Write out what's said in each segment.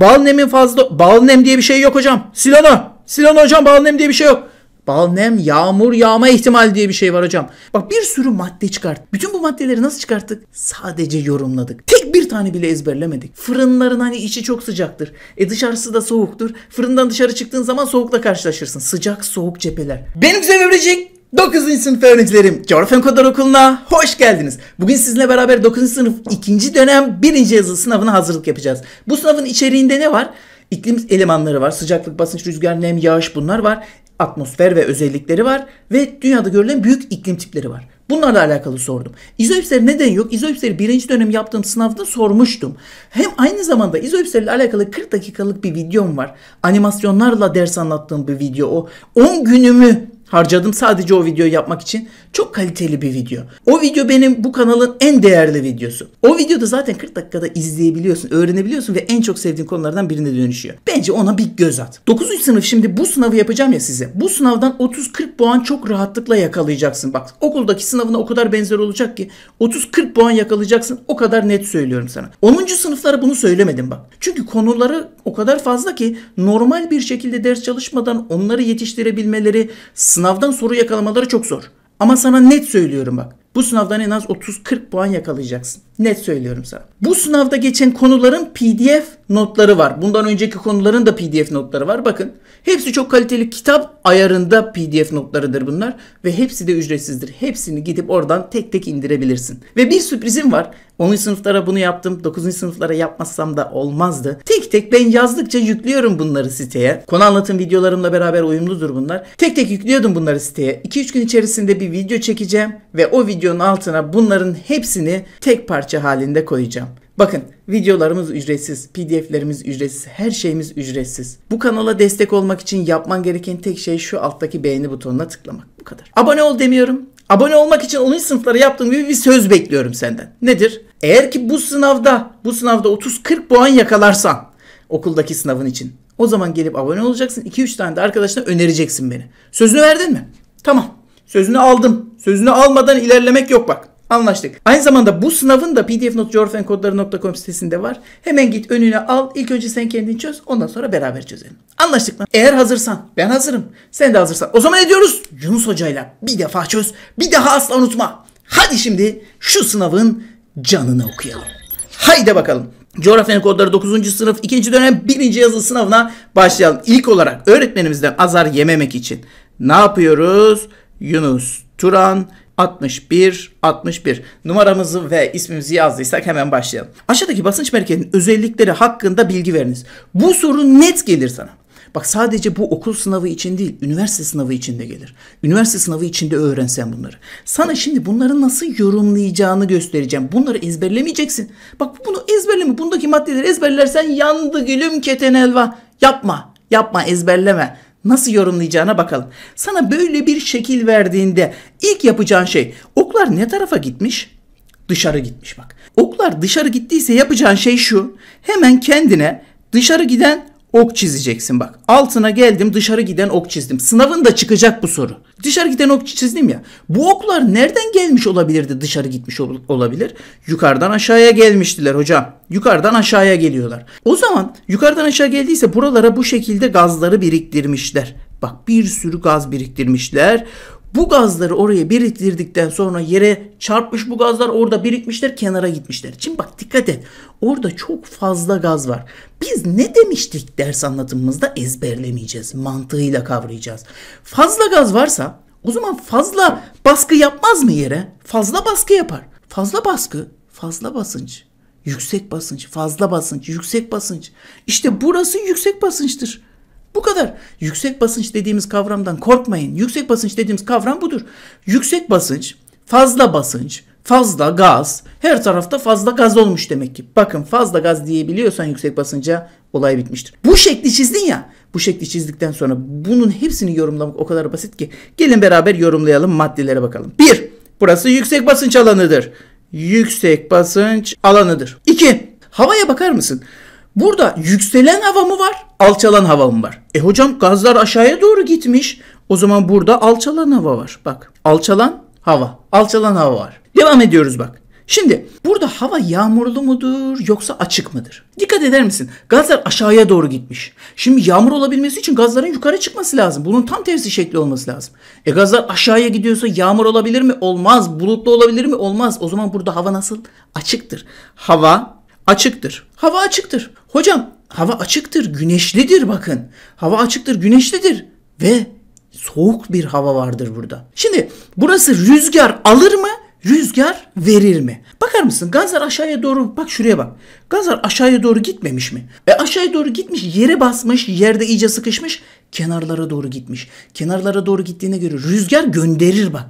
Bal nemin fazla bal nem diye bir şey yok hocam. Silano. Silano hocam bal nem diye bir şey yok. Bal nem, yağmur yağma ihtimal diye bir şey var hocam. Bak bir sürü madde çıkart. Bütün bu maddeleri nasıl çıkarttık? Sadece yorumladık. Tek bir tane bile ezberlemedik. Fırınların hani içi çok sıcaktır. E dışarısı da soğuktur. Fırından dışarı çıktığın zaman soğukla karşılaşırsın. Sıcak soğuk cepheler. benim güzel verecek 9. sınıf öğrencilerim, Coğrafya Kodlar Okulu'na hoş geldiniz. Bugün sizinle beraber 9. sınıf 2. dönem 1. yazılı sınavına hazırlık yapacağız. Bu sınavın içeriğinde ne var? İklim elemanları var, sıcaklık, basınç, rüzgar, nem, yağış bunlar var. Atmosfer ve özellikleri var ve dünyada görülen büyük iklim tipleri var. Bunlarla alakalı sordum. İzoipsler neden yok? İzoipsleri birinci dönem yaptığım sınavda sormuştum. Hem aynı zamanda izoipslerle alakalı 40 dakikalık bir videom var. Animasyonlarla ders anlattığım bir video o. 10 günümü harcadım sadece o videoyu yapmak için. Çok kaliteli bir video. O video benim bu kanalın en değerli videosu. O videoda zaten 40 dakikada izleyebiliyorsun, öğrenebiliyorsun ve en çok sevdiğin konulardan birine dönüşüyor. Bence ona bir göz at. 9. sınıf şimdi bu sınavı yapacağım ya size. Bu sınavdan 30-40 puan çok rahatlıkla yakalayacaksın. Bak okuldaki sınavına o kadar benzer olacak ki 30-40 puan yakalayacaksın. O kadar net söylüyorum sana. 10. sınıflara bunu söylemedim bak. Çünkü konuları o kadar fazla ki normal bir şekilde ders çalışmadan onları yetiştirebilmeleri, sınavdan soru yakalamaları çok zor. Ama sana net söylüyorum bak. Bu sınavdan en az 30-40 puan yakalayacaksın. Net söylüyorum sana. Bu sınavda geçen konuların PDF notları var. Bundan önceki konuların da PDF notları var. Bakın hepsi çok kaliteli kitap ayarında PDF notlarıdır bunlar. Ve hepsi de ücretsizdir. Hepsini gidip oradan tek tek indirebilirsin. Ve bir sürprizim var. 10. sınıflara bunu yaptım. 9. sınıflara yapmazsam da olmazdı. Tek tek ben yazdıkça yüklüyorum bunları siteye. Konu anlatım videolarımla beraber uyumludur bunlar. Tek tek yüklüyordum bunları siteye. 2-3 gün içerisinde bir video çekeceğim ve o video videonun altına bunların hepsini tek parça halinde koyacağım. Bakın videolarımız ücretsiz, pdf'lerimiz ücretsiz, her şeyimiz ücretsiz. Bu kanala destek olmak için yapman gereken tek şey şu alttaki beğeni butonuna tıklamak. Bu kadar. Abone ol demiyorum. Abone olmak için 10. sınıflara yaptığım gibi bir söz bekliyorum senden. Nedir? Eğer ki bu sınavda, bu sınavda 30-40 puan yakalarsan okuldaki sınavın için. O zaman gelip abone olacaksın. 2-3 tane de arkadaşına önereceksin beni. Sözünü verdin mi? Tamam. Sözünü aldım. Sözünü almadan ilerlemek yok bak. Anlaştık. Aynı zamanda bu sınavın da pdf.jorfenkodları.com sitesinde var. Hemen git önüne al. İlk önce sen kendini çöz. Ondan sonra beraber çözelim. Anlaştık mı? Eğer hazırsan. Ben hazırım. Sen de hazırsan. O zaman ne diyoruz? Yunus Hoca'yla bir defa çöz. Bir daha asla unutma. Hadi şimdi şu sınavın canını okuyalım. Haydi bakalım. Coğrafyanın kodları 9. sınıf 2. dönem 1. yazılı sınavına başlayalım. İlk olarak öğretmenimizden azar yememek için ne yapıyoruz? Yunus Turan 61 61 numaramızı ve ismimizi yazdıysak hemen başlayalım. Aşağıdaki basınç merkezinin özellikleri hakkında bilgi veriniz. Bu soru net gelir sana. Bak sadece bu okul sınavı için değil, üniversite sınavı için de gelir. Üniversite sınavı için de öğrensen bunları. Sana şimdi bunları nasıl yorumlayacağını göstereceğim. Bunları ezberlemeyeceksin. Bak bunu ezberleme. Bundaki maddeleri ezberlersen yandı gülüm keten elva. Yapma. Yapma ezberleme nasıl yorumlayacağına bakalım. Sana böyle bir şekil verdiğinde ilk yapacağın şey oklar ne tarafa gitmiş? Dışarı gitmiş bak. Oklar dışarı gittiyse yapacağın şey şu. Hemen kendine dışarı giden ok çizeceksin bak. Altına geldim dışarı giden ok çizdim. Sınavın da çıkacak bu soru. Dışarı giden ok çizdim ya. Bu oklar nereden gelmiş olabilirdi dışarı gitmiş olabilir? Yukarıdan aşağıya gelmiştiler hocam. Yukarıdan aşağıya geliyorlar. O zaman yukarıdan aşağı geldiyse buralara bu şekilde gazları biriktirmişler. Bak bir sürü gaz biriktirmişler. Bu gazları oraya biriktirdikten sonra yere çarpmış bu gazlar orada birikmişler kenara gitmişler. Şimdi bak dikkat et orada çok fazla gaz var. Biz ne demiştik ders anlatımımızda ezberlemeyeceğiz mantığıyla kavrayacağız. Fazla gaz varsa o zaman fazla baskı yapmaz mı yere? Fazla baskı yapar. Fazla baskı, fazla basınç. Yüksek basınç, fazla basınç, yüksek basınç. İşte burası yüksek basınçtır. Bu kadar. Yüksek basınç dediğimiz kavramdan korkmayın. Yüksek basınç dediğimiz kavram budur. Yüksek basınç, fazla basınç, fazla gaz. Her tarafta fazla gaz olmuş demek ki. Bakın fazla gaz diyebiliyorsan yüksek basınca olay bitmiştir. Bu şekli çizdin ya. Bu şekli çizdikten sonra bunun hepsini yorumlamak o kadar basit ki. Gelin beraber yorumlayalım maddelere bakalım. 1. Burası yüksek basınç alanıdır. Yüksek basınç alanıdır. 2. Havaya bakar mısın? Burada yükselen hava mı var, alçalan hava mı var? E hocam gazlar aşağıya doğru gitmiş. O zaman burada alçalan hava var. Bak alçalan hava, alçalan hava var. Devam ediyoruz bak. Şimdi burada hava yağmurlu mudur yoksa açık mıdır? Dikkat eder misin? Gazlar aşağıya doğru gitmiş. Şimdi yağmur olabilmesi için gazların yukarı çıkması lazım. Bunun tam tersi şekli olması lazım. E gazlar aşağıya gidiyorsa yağmur olabilir mi? Olmaz. Bulutlu olabilir mi? Olmaz. O zaman burada hava nasıl? Açıktır. Hava açıktır. Hava açıktır. Hocam hava açıktır, güneşlidir bakın. Hava açıktır, güneşlidir ve soğuk bir hava vardır burada. Şimdi burası rüzgar alır mı? Rüzgar verir mi? Bakar mısın? Gazlar aşağıya doğru bak şuraya bak. Gazlar aşağıya doğru gitmemiş mi? E aşağıya doğru gitmiş, yere basmış, yerde iyice sıkışmış, kenarlara doğru gitmiş. Kenarlara doğru gittiğine göre rüzgar gönderir bak.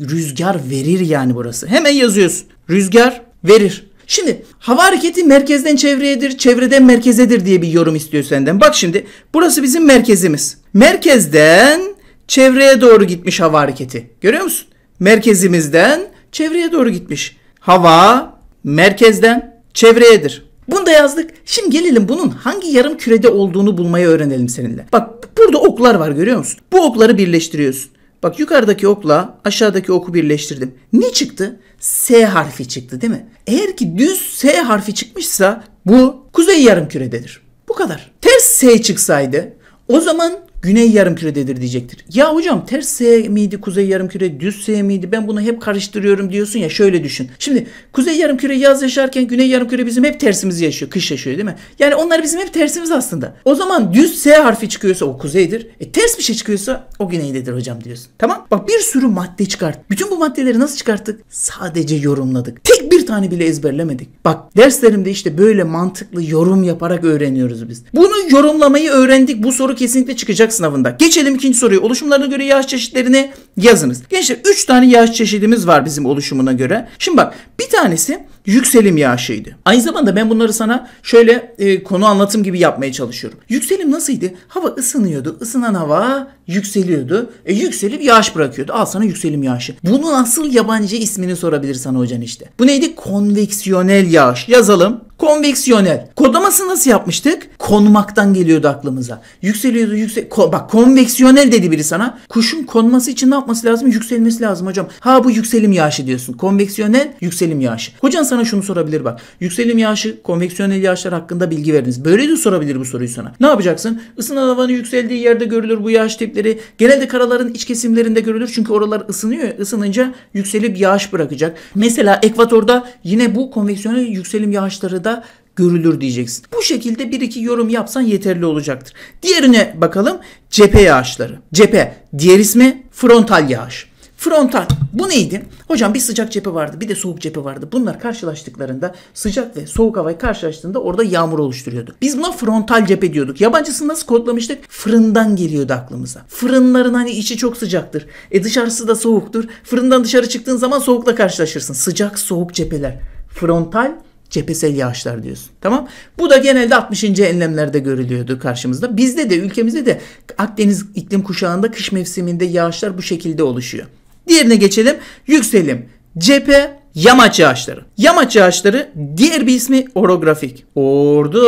Rüzgar verir yani burası. Hemen yazıyorsun. Rüzgar verir. Şimdi hava hareketi merkezden çevreyedir, çevreden merkezedir diye bir yorum istiyor senden. Bak şimdi burası bizim merkezimiz. Merkezden çevreye doğru gitmiş hava hareketi. Görüyor musun? Merkezimizden çevreye doğru gitmiş. Hava merkezden çevreyedir. Bunu da yazdık. Şimdi gelelim bunun hangi yarım kürede olduğunu bulmayı öğrenelim seninle. Bak burada oklar var görüyor musun? Bu okları birleştiriyorsun. Bak yukarıdaki okla aşağıdaki oku birleştirdim. Ne çıktı? S harfi çıktı değil mi? Eğer ki düz S harfi çıkmışsa bu kuzey yarım kürededir. Bu kadar. Ters S çıksaydı o zaman güney yarım yarımkürededir diyecektir. Ya hocam ters S miydi kuzey küre düz S miydi ben bunu hep karıştırıyorum diyorsun ya şöyle düşün. Şimdi kuzey yarımküre yaz yaşarken güney yarım küre bizim hep tersimizi yaşıyor kış yaşıyor değil mi? Yani onlar bizim hep tersimiz aslında. O zaman düz S harfi çıkıyorsa o kuzeydir. E ters bir şey çıkıyorsa o güneydedir hocam diyorsun. Tamam bak bir sürü madde çıkart. Bütün bu maddeleri nasıl çıkarttık? Sadece yorumladık. Tek bir tane bile ezberlemedik. Bak derslerimde işte böyle mantıklı yorum yaparak öğreniyoruz biz. Bunu yorumlamayı öğrendik. Bu soru kesinlikle çıkacak sınavında. Geçelim ikinci soruyu. Oluşumlarına göre yağış çeşitlerini yazınız. Gençler 3 tane yağış çeşidimiz var bizim oluşumuna göre. Şimdi bak bir tanesi yükselim yağışıydı. Aynı zamanda ben bunları sana şöyle e, konu anlatım gibi yapmaya çalışıyorum. Yükselim nasılydı? Hava ısınıyordu. Isınan hava yükseliyordu. E, yükselip yağış bırakıyordu. Al sana yükselim yağışı. Bunu asıl yabancı ismini sorabilir sana hocan işte. Bu neydi? Konveksiyonel yağış. Yazalım. Konveksiyonel. Kodlamasını nasıl yapmıştık? Konmaktan geliyordu aklımıza. Yükseliyordu yüksek. Ko- bak konveksiyonel dedi biri sana. Kuşun konması için ne yapması lazım? Yükselmesi lazım hocam. Ha bu yükselim yağışı diyorsun. Konveksiyonel yükselim yağışı. Hocan sana şunu sorabilir bak. Yükselim yağışı, konveksiyonel yağışlar hakkında bilgi verdiniz. Böyle de sorabilir bu soruyu sana. Ne yapacaksın? Isınan havanın yükseldiği yerde görülür bu yağış tip Yükseklikleri genelde karaların iç kesimlerinde görülür. Çünkü oralar ısınıyor. Isınınca yükselip yağış bırakacak. Mesela ekvatorda yine bu konveksiyonel yükselim yağışları da görülür diyeceksin. Bu şekilde bir iki yorum yapsan yeterli olacaktır. Diğerine bakalım cephe yağışları. Cephe diğer ismi frontal yağış. Frontal. Bu neydi? Hocam bir sıcak cephe vardı bir de soğuk cephe vardı. Bunlar karşılaştıklarında sıcak ve soğuk havayı karşılaştığında orada yağmur oluşturuyordu. Biz buna frontal cephe diyorduk. Yabancısını nasıl kodlamıştık? Fırından geliyordu aklımıza. Fırınların hani içi çok sıcaktır. E dışarısı da soğuktur. Fırından dışarı çıktığın zaman soğukla karşılaşırsın. Sıcak soğuk cepheler. Frontal cephesel yağışlar diyorsun. Tamam? Bu da genelde 60. enlemlerde görülüyordu karşımızda. Bizde de ülkemizde de Akdeniz iklim kuşağında kış mevsiminde yağışlar bu şekilde oluşuyor. Diğerine geçelim. Yükselim. Cephe Yamaç ağaçları. Yamaç ağaçları diğer bir ismi orografik. Orada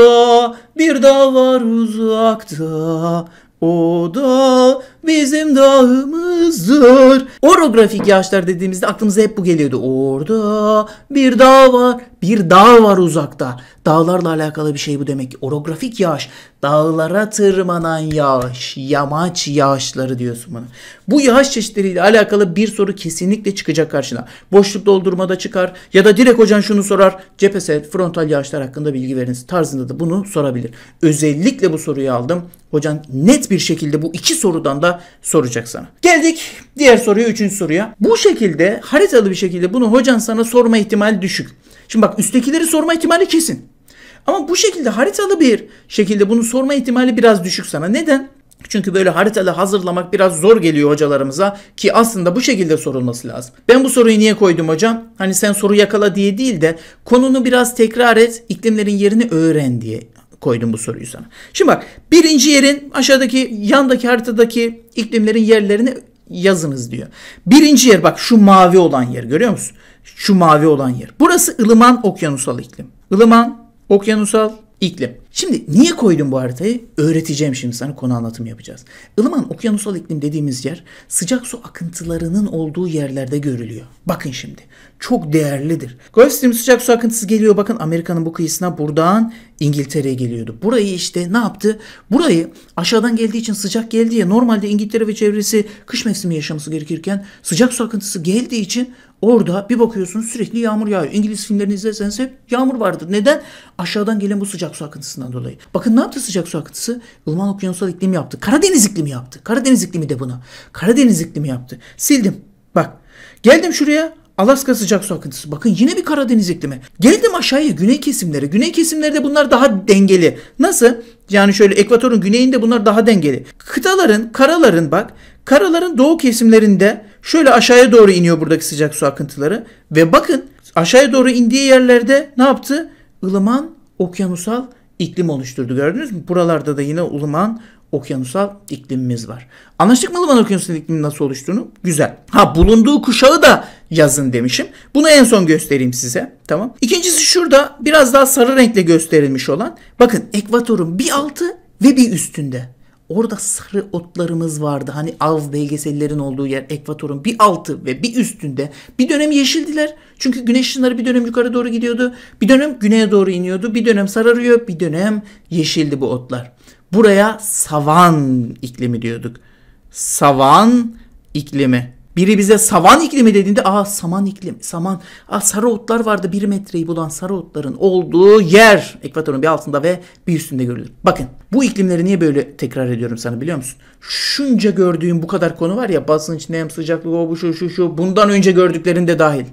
bir dağ var uzakta. O da bizim dağımızdır. Orografik yağışlar dediğimizde aklımıza hep bu geliyordu. Orada bir dağ var, bir dağ var uzakta. Dağlarla alakalı bir şey bu demek. Orografik yağış, dağlara tırmanan yağış, yamaç yağışları diyorsun bana. Bu yağış çeşitleriyle alakalı bir soru kesinlikle çıkacak karşına. Boşluk doldurmada çıkar ya da direkt hocan şunu sorar. Cephesel frontal yağışlar hakkında bilgi veriniz tarzında da bunu sorabilir. Özellikle bu soruyu aldım. Hocam net bir şekilde bu iki sorudan da soracak sana. Geldik diğer soruya, üçüncü soruya. Bu şekilde haritalı bir şekilde bunu hocan sana sorma ihtimali düşük. Şimdi bak üsttekileri sorma ihtimali kesin. Ama bu şekilde haritalı bir şekilde bunu sorma ihtimali biraz düşük sana. Neden? Çünkü böyle haritalı hazırlamak biraz zor geliyor hocalarımıza ki aslında bu şekilde sorulması lazım. Ben bu soruyu niye koydum hocam? Hani sen soru yakala diye değil de konunu biraz tekrar et, iklimlerin yerini öğren diye koydum bu soruyu sana. Şimdi bak birinci yerin aşağıdaki yandaki haritadaki iklimlerin yerlerini yazınız diyor. Birinci yer bak şu mavi olan yer görüyor musun? Şu mavi olan yer. Burası ılıman okyanusal iklim. Ilıman okyanusal İklim. Şimdi niye koydum bu haritayı? Öğreteceğim şimdi sana konu anlatım yapacağız. Ilıman okyanusal iklim dediğimiz yer sıcak su akıntılarının olduğu yerlerde görülüyor. Bakın şimdi çok değerlidir. Gulf Stream sıcak su akıntısı geliyor bakın Amerika'nın bu kıyısına buradan İngiltere'ye geliyordu. Burayı işte ne yaptı? Burayı aşağıdan geldiği için sıcak geldi ya normalde İngiltere ve çevresi kış mevsimi yaşaması gerekirken sıcak su akıntısı geldiği için Orada bir bakıyorsunuz sürekli yağmur yağıyor. İngiliz filmlerini izlerseniz hep yağmur vardır. Neden? Aşağıdan gelen bu sıcak su akıntısından dolayı. Bakın ne yaptı sıcak su akıntısı? Ilman okyanusal iklim yaptı. Karadeniz iklimi yaptı. Karadeniz iklimi de buna. Karadeniz iklimi yaptı. Sildim. Bak. Geldim şuraya. Alaska sıcak su akıntısı. Bakın yine bir Karadeniz iklimi. Geldim aşağıya güney kesimlere. Güney kesimlerde bunlar daha dengeli. Nasıl? Yani şöyle ekvatorun güneyinde bunlar daha dengeli. Kıtaların, karaların bak. Karaların doğu kesimlerinde Şöyle aşağıya doğru iniyor buradaki sıcak su akıntıları ve bakın aşağıya doğru indiği yerlerde ne yaptı? ılıman okyanusal iklim oluşturdu. Gördünüz mü? Buralarda da yine ılıman okyanusal iklimimiz var. Anlaştık mı ılıman okyanusal iklimin nasıl oluştuğunu? Güzel. Ha bulunduğu kuşağı da yazın demişim. Bunu en son göstereyim size. Tamam. İkincisi şurada biraz daha sarı renkle gösterilmiş olan. Bakın ekvatorun bir altı ve bir üstünde. Orada sarı otlarımız vardı. Hani av belgesellerin olduğu yer ekvatorun bir altı ve bir üstünde. Bir dönem yeşildiler. Çünkü güneş ışınları bir dönem yukarı doğru gidiyordu. Bir dönem güneye doğru iniyordu. Bir dönem sararıyor. Bir dönem yeşildi bu otlar. Buraya savan iklimi diyorduk. Savan iklimi. Biri bize savan iklimi dediğinde aa saman iklim, saman, aa sarı otlar vardı bir metreyi bulan sarı otların olduğu yer ekvatorun bir altında ve bir üstünde görülür. Bakın bu iklimleri niye böyle tekrar ediyorum sana biliyor musun? Şunca gördüğüm bu kadar konu var ya basınç, nem, sıcaklık, o bu şu şu şu bundan önce gördüklerin de dahil.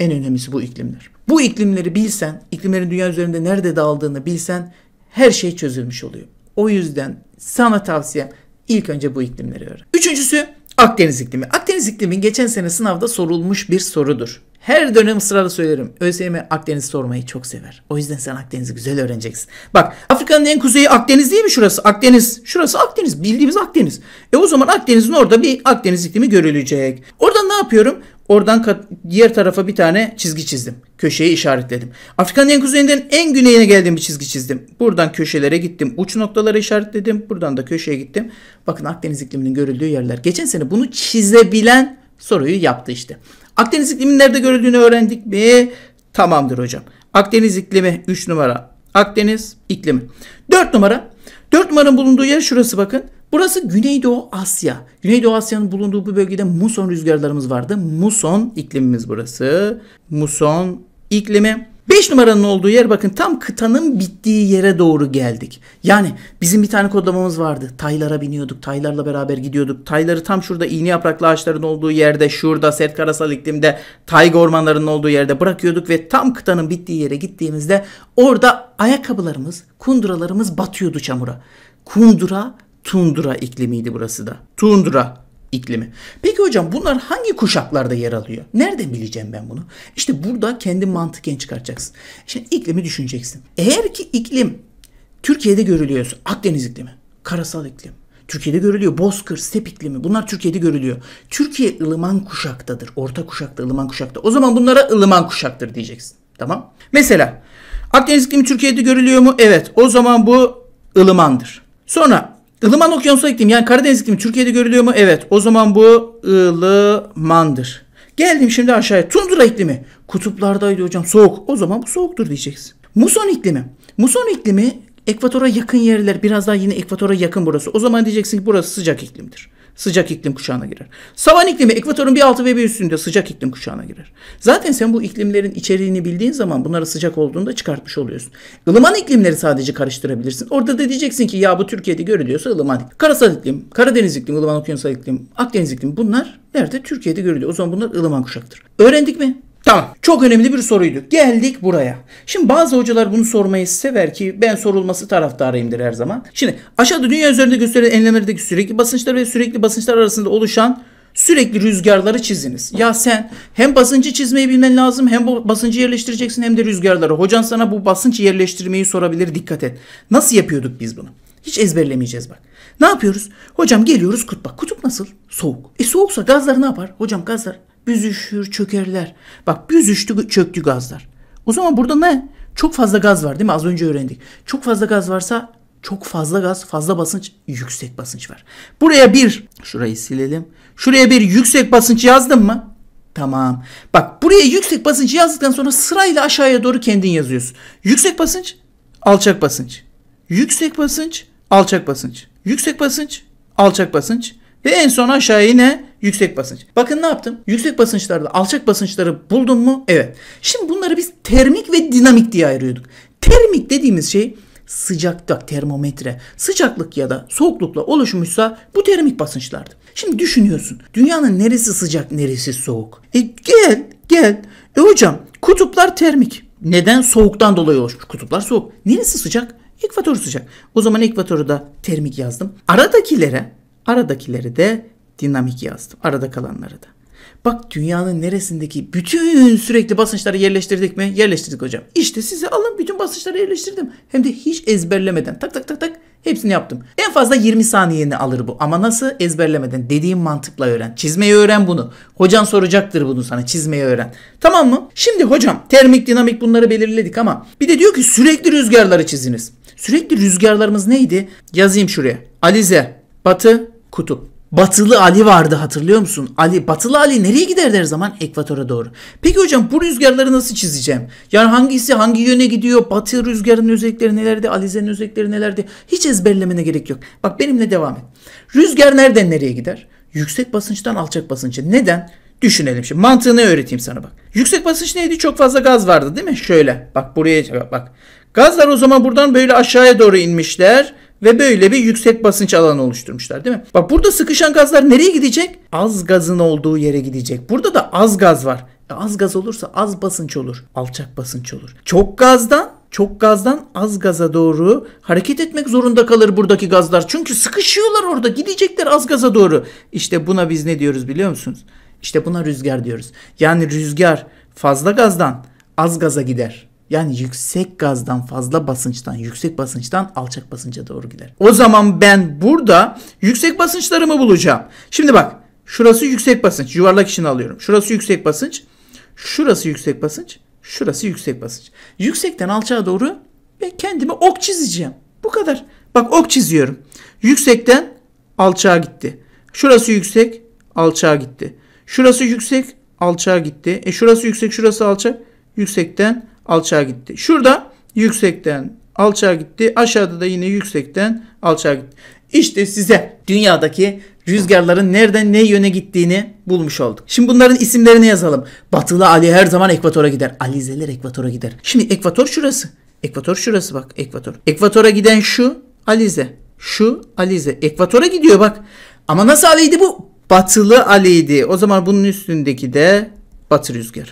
En önemlisi bu iklimler. Bu iklimleri bilsen, iklimlerin dünya üzerinde nerede dağıldığını bilsen her şey çözülmüş oluyor. O yüzden sana tavsiyem ilk önce bu iklimleri öğren. Üçüncüsü Akdeniz iklimi. Akdeniz iklimi geçen sene sınavda sorulmuş bir sorudur. Her dönem ısrarla söylerim. ÖSYM Akdeniz sormayı çok sever. O yüzden sen Akdeniz'i güzel öğreneceksin. Bak Afrika'nın en kuzeyi Akdeniz değil mi şurası? Akdeniz. Şurası Akdeniz. Bildiğimiz Akdeniz. E o zaman Akdeniz'in orada bir Akdeniz iklimi görülecek. Orada ne yapıyorum? Oradan diğer tarafa bir tane çizgi çizdim. Köşeyi işaretledim. Afrika'nın en kuzeyinden en güneyine geldiğim bir çizgi çizdim. Buradan köşelere gittim. Uç noktaları işaretledim. Buradan da köşeye gittim. Bakın Akdeniz ikliminin görüldüğü yerler. Geçen sene bunu çizebilen soruyu yaptı işte. Akdeniz ikliminin nerede görüldüğünü öğrendik mi? Tamamdır hocam. Akdeniz iklimi 3 numara. Akdeniz iklimi. 4 numara. 4 numaranın bulunduğu yer şurası bakın. Burası Güneydoğu Asya. Güneydoğu Asya'nın bulunduğu bu bölgede muson rüzgarlarımız vardı. Muson iklimimiz burası. Muson iklimi. 5 numaranın olduğu yer bakın tam kıtanın bittiği yere doğru geldik. Yani bizim bir tane kodlamamız vardı. Taylara biniyorduk. Taylarla beraber gidiyorduk. Tayları tam şurada iğne yapraklı ağaçların olduğu yerde, şurada sert karasal iklimde, tayga ormanlarının olduğu yerde bırakıyorduk ve tam kıtanın bittiği yere gittiğimizde orada ayakkabılarımız, kunduralarımız batıyordu çamura. Kundura Tundra iklimiydi burası da. Tundra iklimi. Peki hocam bunlar hangi kuşaklarda yer alıyor? Nereden bileceğim ben bunu? İşte burada kendi mantıken çıkaracaksın. Şimdi iklimi düşüneceksin. Eğer ki iklim Türkiye'de görülüyorsa Akdeniz iklimi, karasal iklim, Türkiye'de görülüyor. Bozkır, step iklimi bunlar Türkiye'de görülüyor. Türkiye ılıman kuşaktadır. Orta kuşakta, ılıman kuşakta. O zaman bunlara ılıman kuşaktır diyeceksin. Tamam? Mesela Akdeniz iklimi Türkiye'de görülüyor mu? Evet. O zaman bu ılımandır. Sonra Ilıman okyanusu iklimi yani Karadeniz iklimi Türkiye'de görülüyor mu? Evet. O zaman bu ılımandır. Geldim şimdi aşağıya. Tundra iklimi. Kutuplardaydı hocam. Soğuk. O zaman bu soğuktur diyeceksin. Muson iklimi. Muson iklimi ekvatora yakın yerler. Biraz daha yine ekvatora yakın burası. O zaman diyeceksin ki burası sıcak iklimdir sıcak iklim kuşağına girer. Savan iklimi ekvatorun bir altı ve bir üstünde sıcak iklim kuşağına girer. Zaten sen bu iklimlerin içeriğini bildiğin zaman bunları sıcak olduğunu da çıkartmış oluyorsun. Ilıman iklimleri sadece karıştırabilirsin. Orada da diyeceksin ki ya bu Türkiye'de görülüyorsa ılıman iklim. Karasal iklim, Karadeniz iklim, ılıman okyanusal iklim, Akdeniz iklim bunlar nerede? Türkiye'de görülüyor. O zaman bunlar ılıman kuşaktır. Öğrendik mi? Tamam. Çok önemli bir soruydu. Geldik buraya. Şimdi bazı hocalar bunu sormayı sever ki ben sorulması taraftarıyımdır her zaman. Şimdi aşağıda dünya üzerinde gösterilen enlemlerdeki sürekli basınçlar ve sürekli basınçlar arasında oluşan sürekli rüzgarları çiziniz. Ya sen hem basıncı çizmeyi bilmen lazım hem bu basıncı yerleştireceksin hem de rüzgarları. Hocan sana bu basınç yerleştirmeyi sorabilir dikkat et. Nasıl yapıyorduk biz bunu? Hiç ezberlemeyeceğiz bak. Ne yapıyoruz? Hocam geliyoruz kutba. Kutup nasıl? Soğuk. E soğuksa gazlar ne yapar? Hocam gazlar Büzüşür çökerler. Bak büzüştü çöktü gazlar. O zaman burada ne? Çok fazla gaz var değil mi? Az önce öğrendik. Çok fazla gaz varsa çok fazla gaz, fazla basınç, yüksek basınç var. Buraya bir, şurayı silelim. Şuraya bir yüksek basınç yazdım mı? Tamam. Bak buraya yüksek basınç yazdıktan sonra sırayla aşağıya doğru kendin yazıyorsun. Yüksek basınç, alçak basınç. Yüksek basınç, alçak basınç. Yüksek basınç, alçak basınç. Ve en son aşağı yine yüksek basınç. Bakın ne yaptım? Yüksek basınçlarda alçak basınçları buldum mu? Evet. Şimdi bunları biz termik ve dinamik diye ayırıyorduk. Termik dediğimiz şey sıcaklık, termometre sıcaklık ya da soğuklukla oluşmuşsa bu termik basınçlardı. Şimdi düşünüyorsun dünyanın neresi sıcak neresi soğuk. E gel gel e hocam kutuplar termik. Neden soğuktan dolayı oluşmuş kutuplar soğuk. Neresi sıcak? Ekvator sıcak. O zaman ekvatoru da termik yazdım. Aradakilere Aradakileri de dinamik yazdım. Arada kalanları da. Bak dünyanın neresindeki bütün sürekli basınçları yerleştirdik mi? Yerleştirdik hocam. İşte size alın bütün basınçları yerleştirdim. Hem de hiç ezberlemeden tak tak tak tak hepsini yaptım. En fazla 20 saniyeni alır bu ama nasıl ezberlemeden dediğim mantıkla öğren. Çizmeyi öğren bunu. Hocan soracaktır bunu sana çizmeyi öğren. Tamam mı? Şimdi hocam termik dinamik bunları belirledik ama bir de diyor ki sürekli rüzgarları çiziniz. Sürekli rüzgarlarımız neydi? Yazayım şuraya. Alize, Batı, kutup. Batılı Ali vardı hatırlıyor musun? Ali Batılı Ali nereye gider der zaman? Ekvatora doğru. Peki hocam bu rüzgarları nasıl çizeceğim? Yani hangisi hangi yöne gidiyor? Batı rüzgarının özellikleri nelerdi? Alize'nin özellikleri nelerdi? Hiç ezberlemene gerek yok. Bak benimle devam et. Rüzgar nereden nereye gider? Yüksek basınçtan alçak basınca. Neden? Düşünelim şimdi. Mantığını öğreteyim sana bak. Yüksek basınç neydi? Çok fazla gaz vardı değil mi? Şöyle. Bak buraya bak. Gazlar o zaman buradan böyle aşağıya doğru inmişler ve böyle bir yüksek basınç alanı oluşturmuşlar değil mi? Bak burada sıkışan gazlar nereye gidecek? Az gazın olduğu yere gidecek. Burada da az gaz var. E az gaz olursa az basınç olur. Alçak basınç olur. Çok gazdan çok gazdan az gaza doğru hareket etmek zorunda kalır buradaki gazlar. Çünkü sıkışıyorlar orada gidecekler az gaza doğru. İşte buna biz ne diyoruz biliyor musunuz? İşte buna rüzgar diyoruz. Yani rüzgar fazla gazdan az gaza gider. Yani yüksek gazdan fazla basınçtan, yüksek basınçtan alçak basınca doğru gider. O zaman ben burada yüksek basınçlarımı bulacağım. Şimdi bak şurası yüksek basınç. Yuvarlak içine alıyorum. Şurası yüksek basınç. Şurası yüksek basınç. Şurası yüksek basınç. Yüksekten alçağa doğru ve kendime ok çizeceğim. Bu kadar. Bak ok çiziyorum. Yüksekten alçağa gitti. Şurası yüksek, alçağa gitti. Şurası yüksek, alçağa gitti. E şurası yüksek, şurası alçak. Yüksekten alçağa gitti. Şurada yüksekten alçağa gitti. Aşağıda da yine yüksekten alçağa gitti. İşte size dünyadaki rüzgarların nereden ne yöne gittiğini bulmuş olduk. Şimdi bunların isimlerini yazalım. Batılı Ali her zaman ekvatora gider. Alizeler ekvatora gider. Şimdi ekvator şurası. Ekvator şurası bak ekvator. Ekvatora giden şu Alize. Şu Alize. Ekvatora gidiyor bak. Ama nasıl Ali'ydi bu? Batılı Ali'ydi. O zaman bunun üstündeki de batı rüzgarı.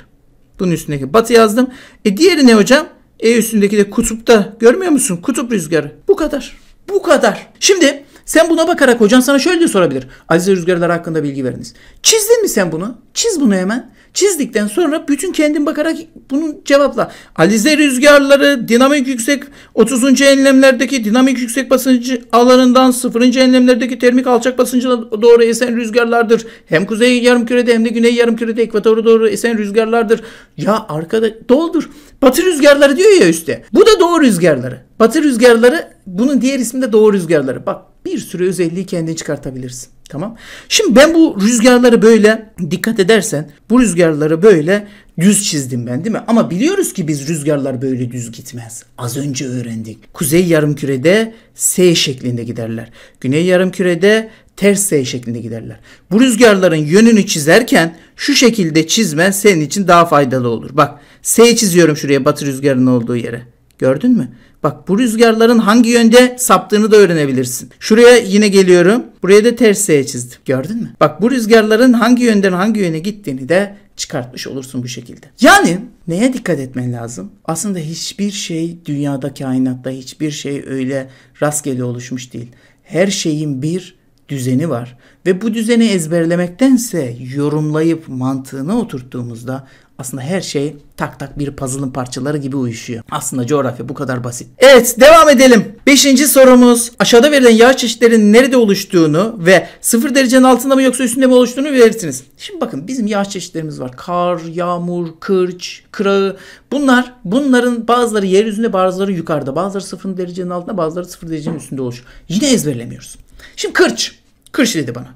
Bunun üstündeki batı yazdım. E diğeri ne hocam? E üstündeki de kutupta görmüyor musun? Kutup rüzgarı. Bu kadar. Bu kadar. Şimdi sen buna bakarak hocam sana şöyle de sorabilir. Aziz rüzgarlar hakkında bilgi veriniz. Çizdin mi sen bunu? Çiz bunu hemen. Çizdikten sonra bütün kendin bakarak bunu cevapla. Alize rüzgarları dinamik yüksek 30. enlemlerdeki dinamik yüksek basınç alanından 0. enlemlerdeki termik alçak basıncına doğru esen rüzgarlardır. Hem kuzey yarımkürede hem de güney yarımkürede ekvatora doğru esen rüzgarlardır. Ya arkada doldur. Batı rüzgarları diyor ya üstte. Bu da doğu rüzgarları. Batı rüzgarları bunun diğer ismi de doğu rüzgarları. Bak bir sürü özelliği kendin çıkartabilirsin. Tamam. Şimdi ben bu rüzgarları böyle dikkat edersen bu rüzgarları böyle düz çizdim ben değil mi? Ama biliyoruz ki biz rüzgarlar böyle düz gitmez. Az önce öğrendik. Kuzey yarımkürede S şeklinde giderler. Güney yarımkürede ters S şeklinde giderler. Bu rüzgarların yönünü çizerken şu şekilde çizmen senin için daha faydalı olur. Bak S çiziyorum şuraya batı rüzgarının olduğu yere. Gördün mü? Bak bu rüzgarların hangi yönde saptığını da öğrenebilirsin. Şuraya yine geliyorum. Buraya da terseye çizdim. Gördün mü? Bak bu rüzgarların hangi yönden hangi yöne gittiğini de çıkartmış olursun bu şekilde. Yani neye dikkat etmen lazım? Aslında hiçbir şey dünyada kainatta hiçbir şey öyle rastgele oluşmuş değil. Her şeyin bir düzeni var ve bu düzeni ezberlemektense yorumlayıp mantığına oturttuğumuzda aslında her şey tak tak bir puzzle'ın parçaları gibi uyuşuyor. Aslında coğrafya bu kadar basit. Evet devam edelim. Beşinci sorumuz aşağıda verilen yağ çeşitlerinin nerede oluştuğunu ve sıfır derecenin altında mı yoksa üstünde mi oluştuğunu verirsiniz. Şimdi bakın bizim yağ çeşitlerimiz var. Kar, yağmur, kırç, kırağı. Bunlar bunların bazıları yeryüzünde bazıları yukarıda. Bazıları sıfır derecenin altında bazıları sıfır derecenin üstünde oluşuyor. Yine ezberlemiyoruz. Şimdi kırç. Kırç dedi bana.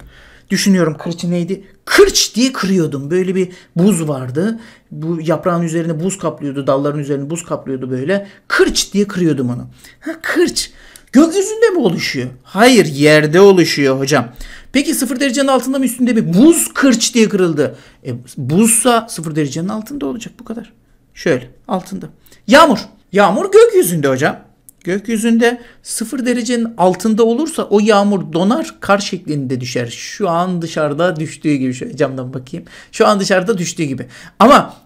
Düşünüyorum kırçı neydi? Kırç diye kırıyordum. Böyle bir buz vardı. Bu yaprağın üzerine buz kaplıyordu. Dalların üzerine buz kaplıyordu böyle. Kırç diye kırıyordum onu. Ha, kırç. Gökyüzünde mi oluşuyor? Hayır yerde oluşuyor hocam. Peki sıfır derecenin altında mı üstünde mi? Buz kırç diye kırıldı. E, buzsa sıfır derecenin altında olacak bu kadar. Şöyle altında. Yağmur. Yağmur gökyüzünde hocam. Gökyüzünde sıfır derecenin altında olursa o yağmur donar kar şeklinde düşer. Şu an dışarıda düştüğü gibi şöyle camdan bakayım. Şu an dışarıda düştüğü gibi. Ama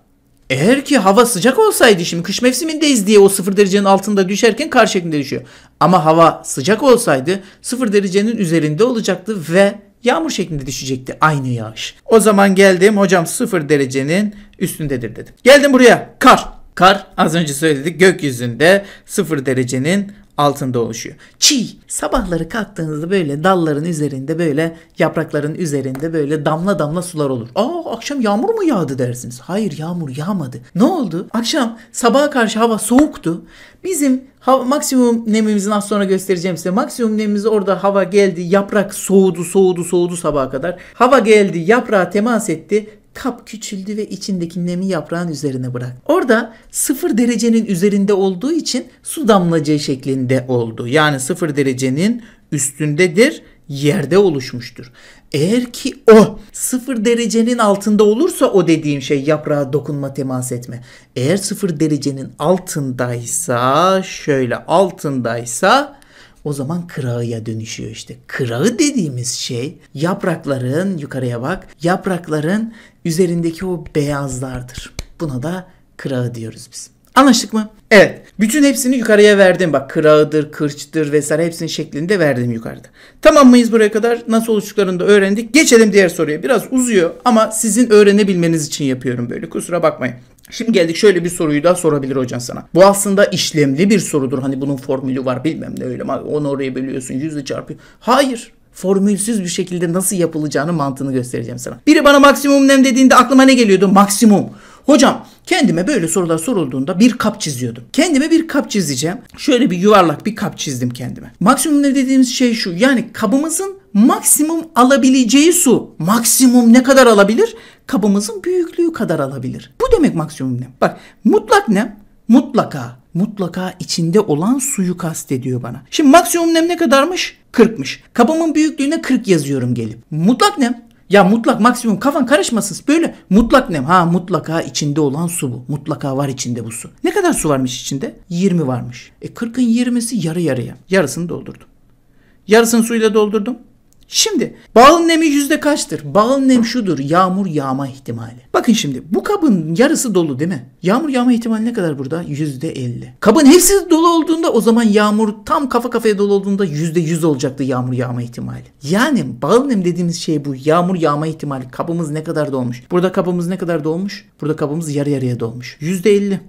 eğer ki hava sıcak olsaydı şimdi kış mevsimindeyiz diye o sıfır derecenin altında düşerken kar şeklinde düşüyor. Ama hava sıcak olsaydı sıfır derecenin üzerinde olacaktı ve yağmur şeklinde düşecekti aynı yağış. O zaman geldim hocam sıfır derecenin üstündedir dedim. Geldim buraya kar. Kar az önce söyledik gökyüzünde 0 derecenin altında oluşuyor. Çiğ. Sabahları kalktığınızda böyle dalların üzerinde böyle yaprakların üzerinde böyle damla damla sular olur. Aa akşam yağmur mu yağdı dersiniz. Hayır yağmur yağmadı. Ne oldu? Akşam sabaha karşı hava soğuktu. Bizim hava, maksimum nemimizin az sonra göstereceğim size. Maksimum nemimiz orada hava geldi yaprak soğudu soğudu soğudu sabaha kadar. Hava geldi yaprağa temas etti kap küçüldü ve içindeki nemi yaprağın üzerine bırak. Orada sıfır derecenin üzerinde olduğu için su damlacığı şeklinde oldu. Yani sıfır derecenin üstündedir, yerde oluşmuştur. Eğer ki o sıfır derecenin altında olursa o dediğim şey yaprağa dokunma temas etme. Eğer sıfır derecenin altındaysa şöyle altındaysa o zaman kırağıya dönüşüyor işte. Kırağı dediğimiz şey yaprakların yukarıya bak yaprakların üzerindeki o beyazlardır. Buna da kırağı diyoruz biz. Anlaştık mı? Evet. Bütün hepsini yukarıya verdim. Bak kırağıdır, kırçtır vesaire hepsinin şeklinde verdim yukarıda. Tamam mıyız buraya kadar? Nasıl oluştuklarını da öğrendik. Geçelim diğer soruya. Biraz uzuyor ama sizin öğrenebilmeniz için yapıyorum böyle. Kusura bakmayın. Şimdi geldik şöyle bir soruyu daha sorabilir hocam sana. Bu aslında işlemli bir sorudur. Hani bunun formülü var bilmem ne öyle. Onu oraya bölüyorsun yüzle çarpıyor. Hayır formülsüz bir şekilde nasıl yapılacağını mantığını göstereceğim sana. Biri bana maksimum nem dediğinde aklıma ne geliyordu? Maksimum. Hocam kendime böyle sorular sorulduğunda bir kap çiziyordum. Kendime bir kap çizeceğim. Şöyle bir yuvarlak bir kap çizdim kendime. Maksimum nem dediğimiz şey şu. Yani kabımızın maksimum alabileceği su. Maksimum ne kadar alabilir? kabımızın büyüklüğü kadar alabilir. Bu demek maksimum nem. Bak mutlak nem mutlaka mutlaka içinde olan suyu kastediyor bana. Şimdi maksimum nem ne kadarmış? 40'mış. Kabımın büyüklüğüne 40 yazıyorum gelip. Mutlak nem ya mutlak maksimum kafan karışmasın. Böyle mutlak nem. Ha mutlaka içinde olan su bu. Mutlaka var içinde bu su. Ne kadar su varmış içinde? 20 varmış. E 40'ın 20'si yarı yarıya. Yarısını doldurdum. Yarısını suyla doldurdum. Şimdi bağın nemi yüzde kaçtır? Bağın nem şudur. Yağmur yağma ihtimali. Bakın şimdi bu kabın yarısı dolu değil mi? Yağmur yağma ihtimali ne kadar burada? Yüzde elli. Kabın hepsi dolu olduğunda o zaman yağmur tam kafa kafaya dolu olduğunda yüzde yüz olacaktı yağmur yağma ihtimali. Yani bağın nem dediğimiz şey bu. Yağmur yağma ihtimali. Kabımız ne kadar dolmuş? Burada kabımız ne kadar dolmuş? Burada kabımız yarı yarıya dolmuş. Yüzde elli.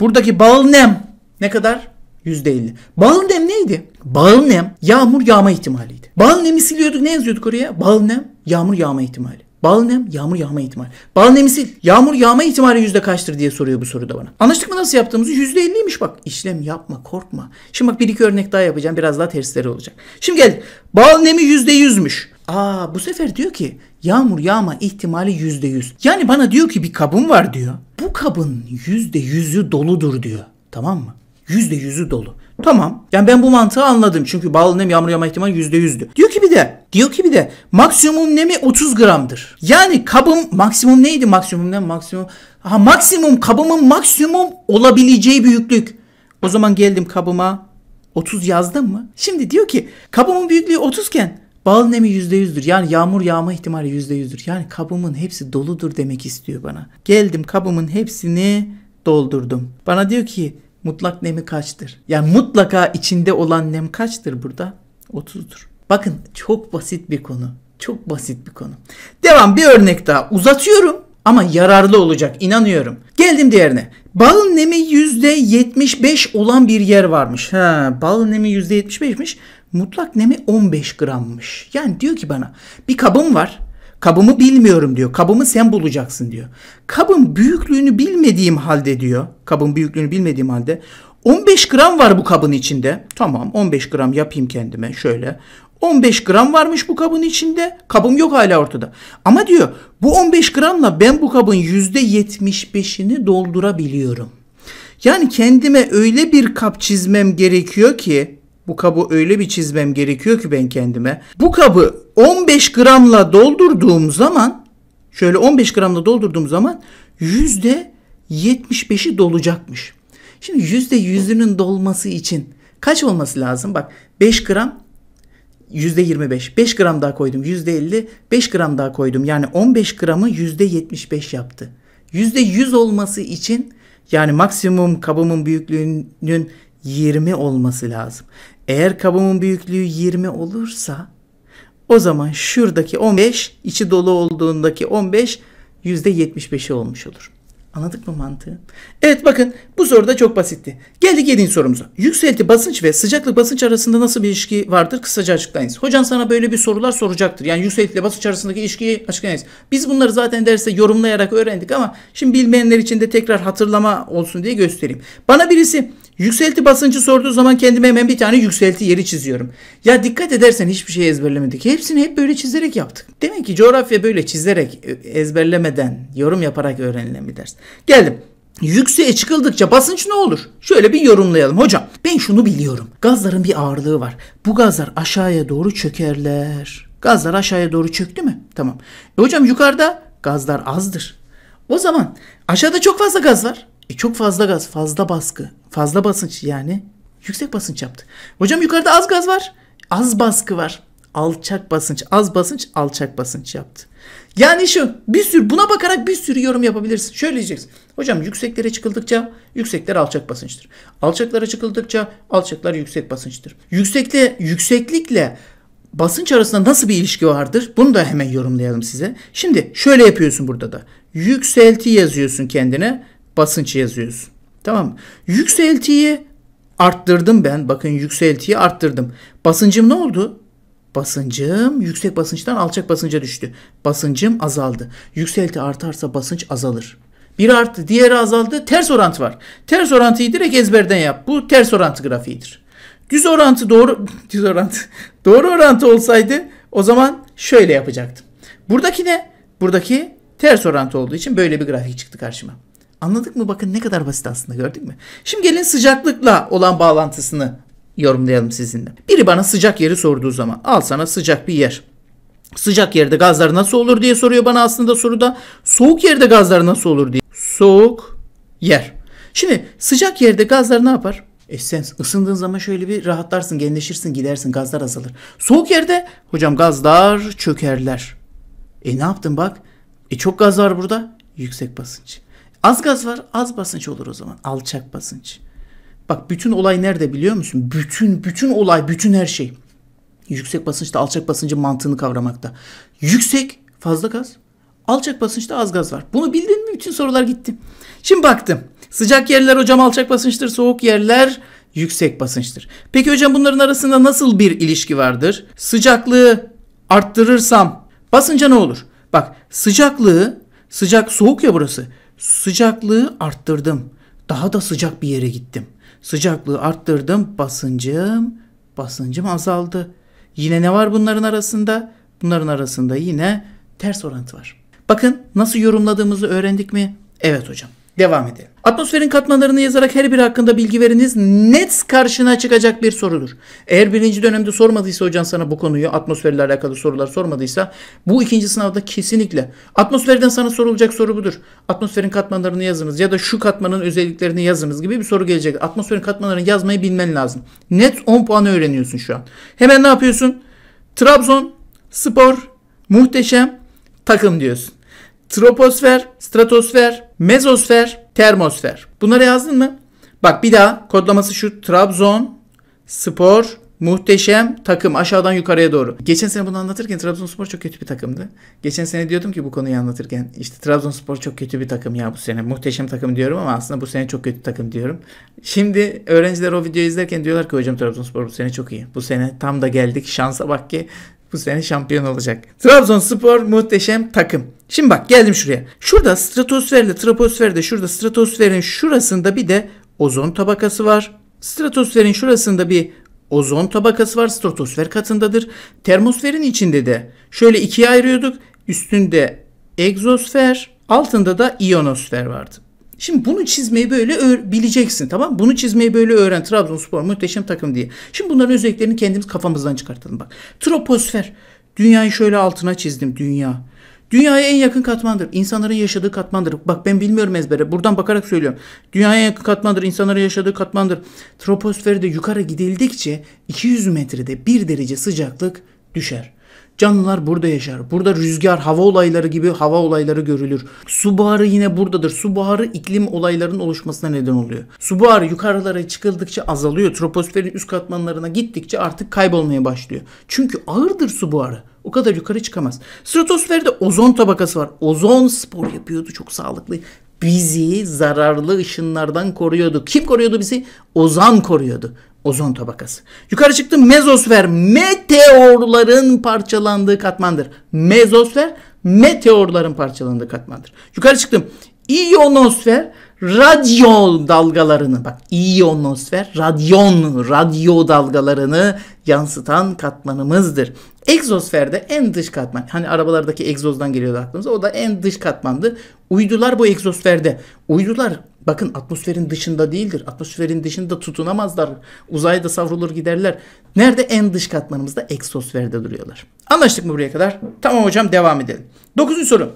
Buradaki bağıl nem ne kadar? %50. Bağıl nem neydi? Bağıl nem yağmur yağma ihtimaliydi. Bağıl nemi siliyorduk ne yazıyorduk oraya? Bağıl nem yağmur yağma ihtimali. Bağıl nem yağmur yağma ihtimali. Bağıl nemi sil. Yağmur yağma ihtimali yüzde kaçtır diye soruyor bu soruda bana. Anlaştık mı nasıl yaptığımızı? Yüzde elliymiş bak. İşlem yapma korkma. Şimdi bak bir iki örnek daha yapacağım. Biraz daha tersleri olacak. Şimdi gel. Bağıl nemi yüzde yüzmüş. Aa bu sefer diyor ki yağmur yağma ihtimali yüzde yüz. Yani bana diyor ki bir kabın var diyor. Bu kabın yüzde yüzü doludur diyor. Tamam mı? yüzde yüzü dolu. Tamam. Yani ben bu mantığı anladım. Çünkü bağlı nem yağmur yağma ihtimali yüzde yüzdü. Diyor ki bir de diyor ki bir de maksimum nemi 30 gramdır. Yani kabım maksimum neydi maksimum nem maksimum. Ha maksimum kabımın maksimum olabileceği büyüklük. O zaman geldim kabıma 30 yazdım mı? Şimdi diyor ki kabımın büyüklüğü 30 iken Bal nemi %100'dür. Yani yağmur yağma ihtimali %100'dür. Yani kabımın hepsi doludur demek istiyor bana. Geldim kabımın hepsini doldurdum. Bana diyor ki Mutlak nemi kaçtır? Yani mutlaka içinde olan nem kaçtır burada? 30'dur. Bakın çok basit bir konu. Çok basit bir konu. Devam bir örnek daha. Uzatıyorum ama yararlı olacak inanıyorum. Geldim diğerine. Balın nemi %75 olan bir yer varmış. Ha, balın nemi %75'miş. Mutlak nemi 15 grammış. Yani diyor ki bana bir kabım var. Kabımı bilmiyorum diyor. Kabımı sen bulacaksın diyor. Kabın büyüklüğünü bilmediğim halde diyor. Kabın büyüklüğünü bilmediğim halde 15 gram var bu kabın içinde. Tamam 15 gram yapayım kendime şöyle. 15 gram varmış bu kabın içinde. Kabım yok hala ortada. Ama diyor bu 15 gramla ben bu kabın %75'ini doldurabiliyorum. Yani kendime öyle bir kap çizmem gerekiyor ki bu kabı öyle bir çizmem gerekiyor ki ben kendime. Bu kabı 15 gramla doldurduğum zaman şöyle 15 gramla doldurduğum zaman %75'i dolacakmış. Şimdi %100'ünün dolması için kaç olması lazım? Bak 5 gram %25. 5 gram daha koydum %50. 5 gram daha koydum. Yani 15 gramı %75 yaptı. %100 olması için yani maksimum kabımın büyüklüğünün 20 olması lazım. Eğer kabımın büyüklüğü 20 olursa o zaman şuradaki 15 içi dolu olduğundaki 15 %75'i olmuş olur. Anladık mı mantığı? Evet bakın bu soru da çok basitti. Geldik 7. sorumuza. Yükselti basınç ve sıcaklık basınç arasında nasıl bir ilişki vardır? Kısaca açıklayınız. Hocam sana böyle bir sorular soracaktır. Yani yükselti ile basınç arasındaki ilişkiyi açıklayınız. Biz bunları zaten derste yorumlayarak öğrendik ama şimdi bilmeyenler için de tekrar hatırlama olsun diye göstereyim. Bana birisi Yükselti basıncı sorduğu zaman kendime hemen bir tane yükselti yeri çiziyorum. Ya dikkat edersen hiçbir şey ezberlemedik. Hepsini hep böyle çizerek yaptık. Demek ki coğrafya böyle çizerek, e, ezberlemeden, yorum yaparak öğrenilen bir ders. Geldim. Yükseğe çıkıldıkça basınç ne olur? Şöyle bir yorumlayalım hocam. Ben şunu biliyorum. Gazların bir ağırlığı var. Bu gazlar aşağıya doğru çökerler. Gazlar aşağıya doğru çöktü mü? Tamam. E hocam yukarıda gazlar azdır. O zaman aşağıda çok fazla gaz var. E çok fazla gaz, fazla baskı, fazla basınç yani yüksek basınç yaptı. Hocam yukarıda az gaz var, az baskı var. Alçak basınç, az basınç, alçak basınç yaptı. Yani şu bir sürü buna bakarak bir sürü yorum yapabilirsin. Şöyle diyeceksin. Hocam yükseklere çıkıldıkça yüksekler alçak basınçtır. Alçaklara çıkıldıkça alçaklar yüksek basınçtır. Yüksekte yükseklikle basınç arasında nasıl bir ilişki vardır? Bunu da hemen yorumlayalım size. Şimdi şöyle yapıyorsun burada da. Yükselti yazıyorsun kendine basınç yazıyorsun. Tamam mı? Yükseltiyi arttırdım ben. Bakın yükseltiyi arttırdım. Basıncım ne oldu? Basıncım yüksek basınçtan alçak basınca düştü. Basıncım azaldı. Yükselti artarsa basınç azalır. Bir arttı, diğeri azaldı. Ters orantı var. Ters orantıyı direkt ezberden yap. Bu ters orantı grafiğidir. Düz orantı doğru düz orantı. Doğru orantı olsaydı o zaman şöyle yapacaktım. Buradaki ne? Buradaki ters orantı olduğu için böyle bir grafik çıktı karşıma. Anladık mı? Bakın ne kadar basit aslında gördük mü? Şimdi gelin sıcaklıkla olan bağlantısını yorumlayalım sizinle. Biri bana sıcak yeri sorduğu zaman al sana sıcak bir yer. Sıcak yerde gazlar nasıl olur diye soruyor bana aslında soruda. Soğuk yerde gazlar nasıl olur diye. Soğuk yer. Şimdi sıcak yerde gazlar ne yapar? E sen ısındığın zaman şöyle bir rahatlarsın, genleşirsin, gidersin, gazlar azalır. Soğuk yerde hocam gazlar çökerler. E ne yaptın bak? E çok gaz var burada. Yüksek basınç. Az gaz var az basınç olur o zaman. Alçak basınç. Bak bütün olay nerede biliyor musun? Bütün bütün olay bütün her şey. Yüksek basınçta alçak basıncın mantığını kavramakta. Yüksek fazla gaz. Alçak basınçta az gaz var. Bunu bildin mi? Bütün sorular gitti. Şimdi baktım. Sıcak yerler hocam alçak basınçtır. Soğuk yerler yüksek basınçtır. Peki hocam bunların arasında nasıl bir ilişki vardır? Sıcaklığı arttırırsam basınca ne olur? Bak sıcaklığı sıcak soğuk ya burası. Sıcaklığı arttırdım. Daha da sıcak bir yere gittim. Sıcaklığı arttırdım. Basıncım, basıncım azaldı. Yine ne var bunların arasında? Bunların arasında yine ters orantı var. Bakın nasıl yorumladığımızı öğrendik mi? Evet hocam. Devam edelim. Atmosferin katmanlarını yazarak her biri hakkında bilgi veriniz net karşına çıkacak bir sorudur. Eğer birinci dönemde sormadıysa hocan sana bu konuyu atmosferle alakalı sorular sormadıysa bu ikinci sınavda kesinlikle atmosferden sana sorulacak soru budur. Atmosferin katmanlarını yazınız ya da şu katmanın özelliklerini yazınız gibi bir soru gelecek. Atmosferin katmanlarını yazmayı bilmen lazım. Net 10 puanı öğreniyorsun şu an. Hemen ne yapıyorsun? Trabzon, spor, muhteşem, takım diyorsun troposfer, stratosfer, mezosfer, termosfer. Bunları yazdın mı? Bak bir daha kodlaması şu Trabzon spor Muhteşem takım aşağıdan yukarıya doğru. Geçen sene bunu anlatırken Trabzonspor çok kötü bir takımdı. Geçen sene diyordum ki bu konuyu anlatırken işte Trabzonspor çok kötü bir takım ya bu sene. Muhteşem takım diyorum ama aslında bu sene çok kötü takım diyorum. Şimdi öğrenciler o videoyu izlerken diyorlar ki hocam Trabzonspor bu sene çok iyi. Bu sene tam da geldik şansa bak ki bu sene şampiyon olacak. Trabzonspor muhteşem takım. Şimdi bak geldim şuraya. Şurada stratosferle troposferde şurada stratosferin şurasında bir de ozon tabakası var. Stratosferin şurasında bir ozon tabakası var. Stratosfer katındadır. Termosferin içinde de şöyle ikiye ayırıyorduk. Üstünde egzosfer, altında da iyonosfer vardı. Şimdi bunu çizmeyi böyle bileceksin tamam Bunu çizmeyi böyle öğren. Trabzonspor muhteşem takım diye. Şimdi bunların özelliklerini kendimiz kafamızdan çıkartalım bak. Troposfer. Dünyayı şöyle altına çizdim. Dünya. Dünyaya en yakın katmandır. İnsanların yaşadığı katmandır. Bak ben bilmiyorum ezbere. Buradan bakarak söylüyorum. Dünyaya en yakın katmandır. İnsanların yaşadığı katmandır. Troposferde yukarı gidildikçe 200 metrede 1 derece sıcaklık düşer. Canlılar burada yaşar. Burada rüzgar, hava olayları gibi hava olayları görülür. Su buharı yine buradadır. Su buharı iklim olaylarının oluşmasına neden oluyor. Su buharı yukarılara çıkıldıkça azalıyor. Troposferin üst katmanlarına gittikçe artık kaybolmaya başlıyor. Çünkü ağırdır su buharı. O kadar yukarı çıkamaz. Stratosferde ozon tabakası var. Ozon spor yapıyordu çok sağlıklı. Bizi zararlı ışınlardan koruyordu. Kim koruyordu bizi? Ozan koruyordu ozon tabakası. Yukarı çıktım. mezosfer meteorların parçalandığı katmandır. Mezosfer meteorların parçalandığı katmandır. Yukarı çıktım iyonosfer radyo dalgalarını bak iyonosfer radyon radyo dalgalarını yansıtan katmanımızdır. Egzosferde en dış katman. Hani arabalardaki egzozdan geliyordu aklımıza. O da en dış katmandı. Uydular bu egzosferde. Uydular Bakın atmosferin dışında değildir. Atmosferin dışında tutunamazlar. Uzayda savrulur giderler. Nerede? En dış katmanımızda eksosferde duruyorlar. Anlaştık mı buraya kadar? Tamam hocam devam edelim. Dokuzuncu soru.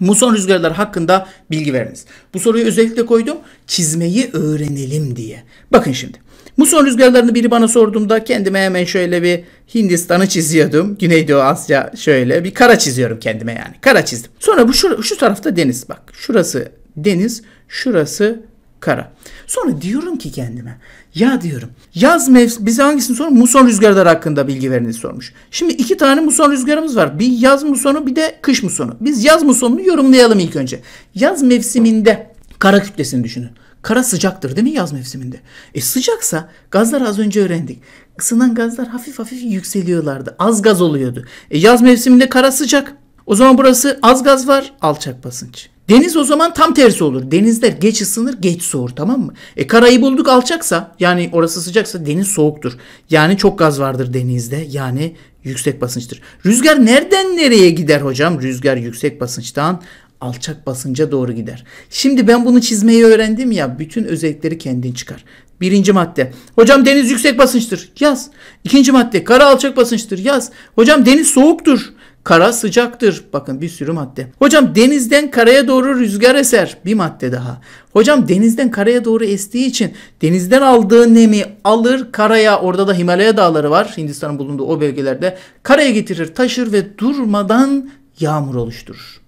Muson rüzgarları hakkında bilgi veriniz. Bu soruyu özellikle koydum. Çizmeyi öğrenelim diye. Bakın şimdi. Muson rüzgarlarını biri bana sorduğumda kendime hemen şöyle bir Hindistan'ı çiziyordum. Güneydoğu Asya şöyle bir kara çiziyorum kendime yani. Kara çizdim. Sonra bu şu, şu tarafta deniz bak. Şurası deniz. Şurası kara. Sonra diyorum ki kendime ya diyorum yaz mevsimi bize hangisini sormuş? Muson rüzgarları hakkında bilgi veriniz sormuş. Şimdi iki tane muson rüzgarımız var. Bir yaz musonu bir de kış musonu. Biz yaz musonunu yorumlayalım ilk önce. Yaz mevsiminde kara kütlesini düşünün. Kara sıcaktır değil mi yaz mevsiminde? E sıcaksa gazlar az önce öğrendik. Isınan gazlar hafif hafif yükseliyorlardı. Az gaz oluyordu. E yaz mevsiminde kara sıcak. O zaman burası az gaz var, alçak basınç. Deniz o zaman tam tersi olur. Denizler geç ısınır geç soğur tamam mı? E karayı bulduk alçaksa yani orası sıcaksa deniz soğuktur. Yani çok gaz vardır denizde yani yüksek basınçtır. Rüzgar nereden nereye gider hocam? Rüzgar yüksek basınçtan alçak basınca doğru gider. Şimdi ben bunu çizmeyi öğrendim ya bütün özellikleri kendin çıkar. Birinci madde. Hocam deniz yüksek basınçtır. Yaz. İkinci madde. Kara alçak basınçtır. Yaz. Hocam deniz soğuktur. Kara sıcaktır. Bakın bir sürü madde. Hocam denizden karaya doğru rüzgar eser. Bir madde daha. Hocam denizden karaya doğru estiği için denizden aldığı nemi alır karaya orada da Himalaya dağları var Hindistan'ın bulunduğu o bölgelerde karaya getirir taşır ve durmadan yağmur oluşturur.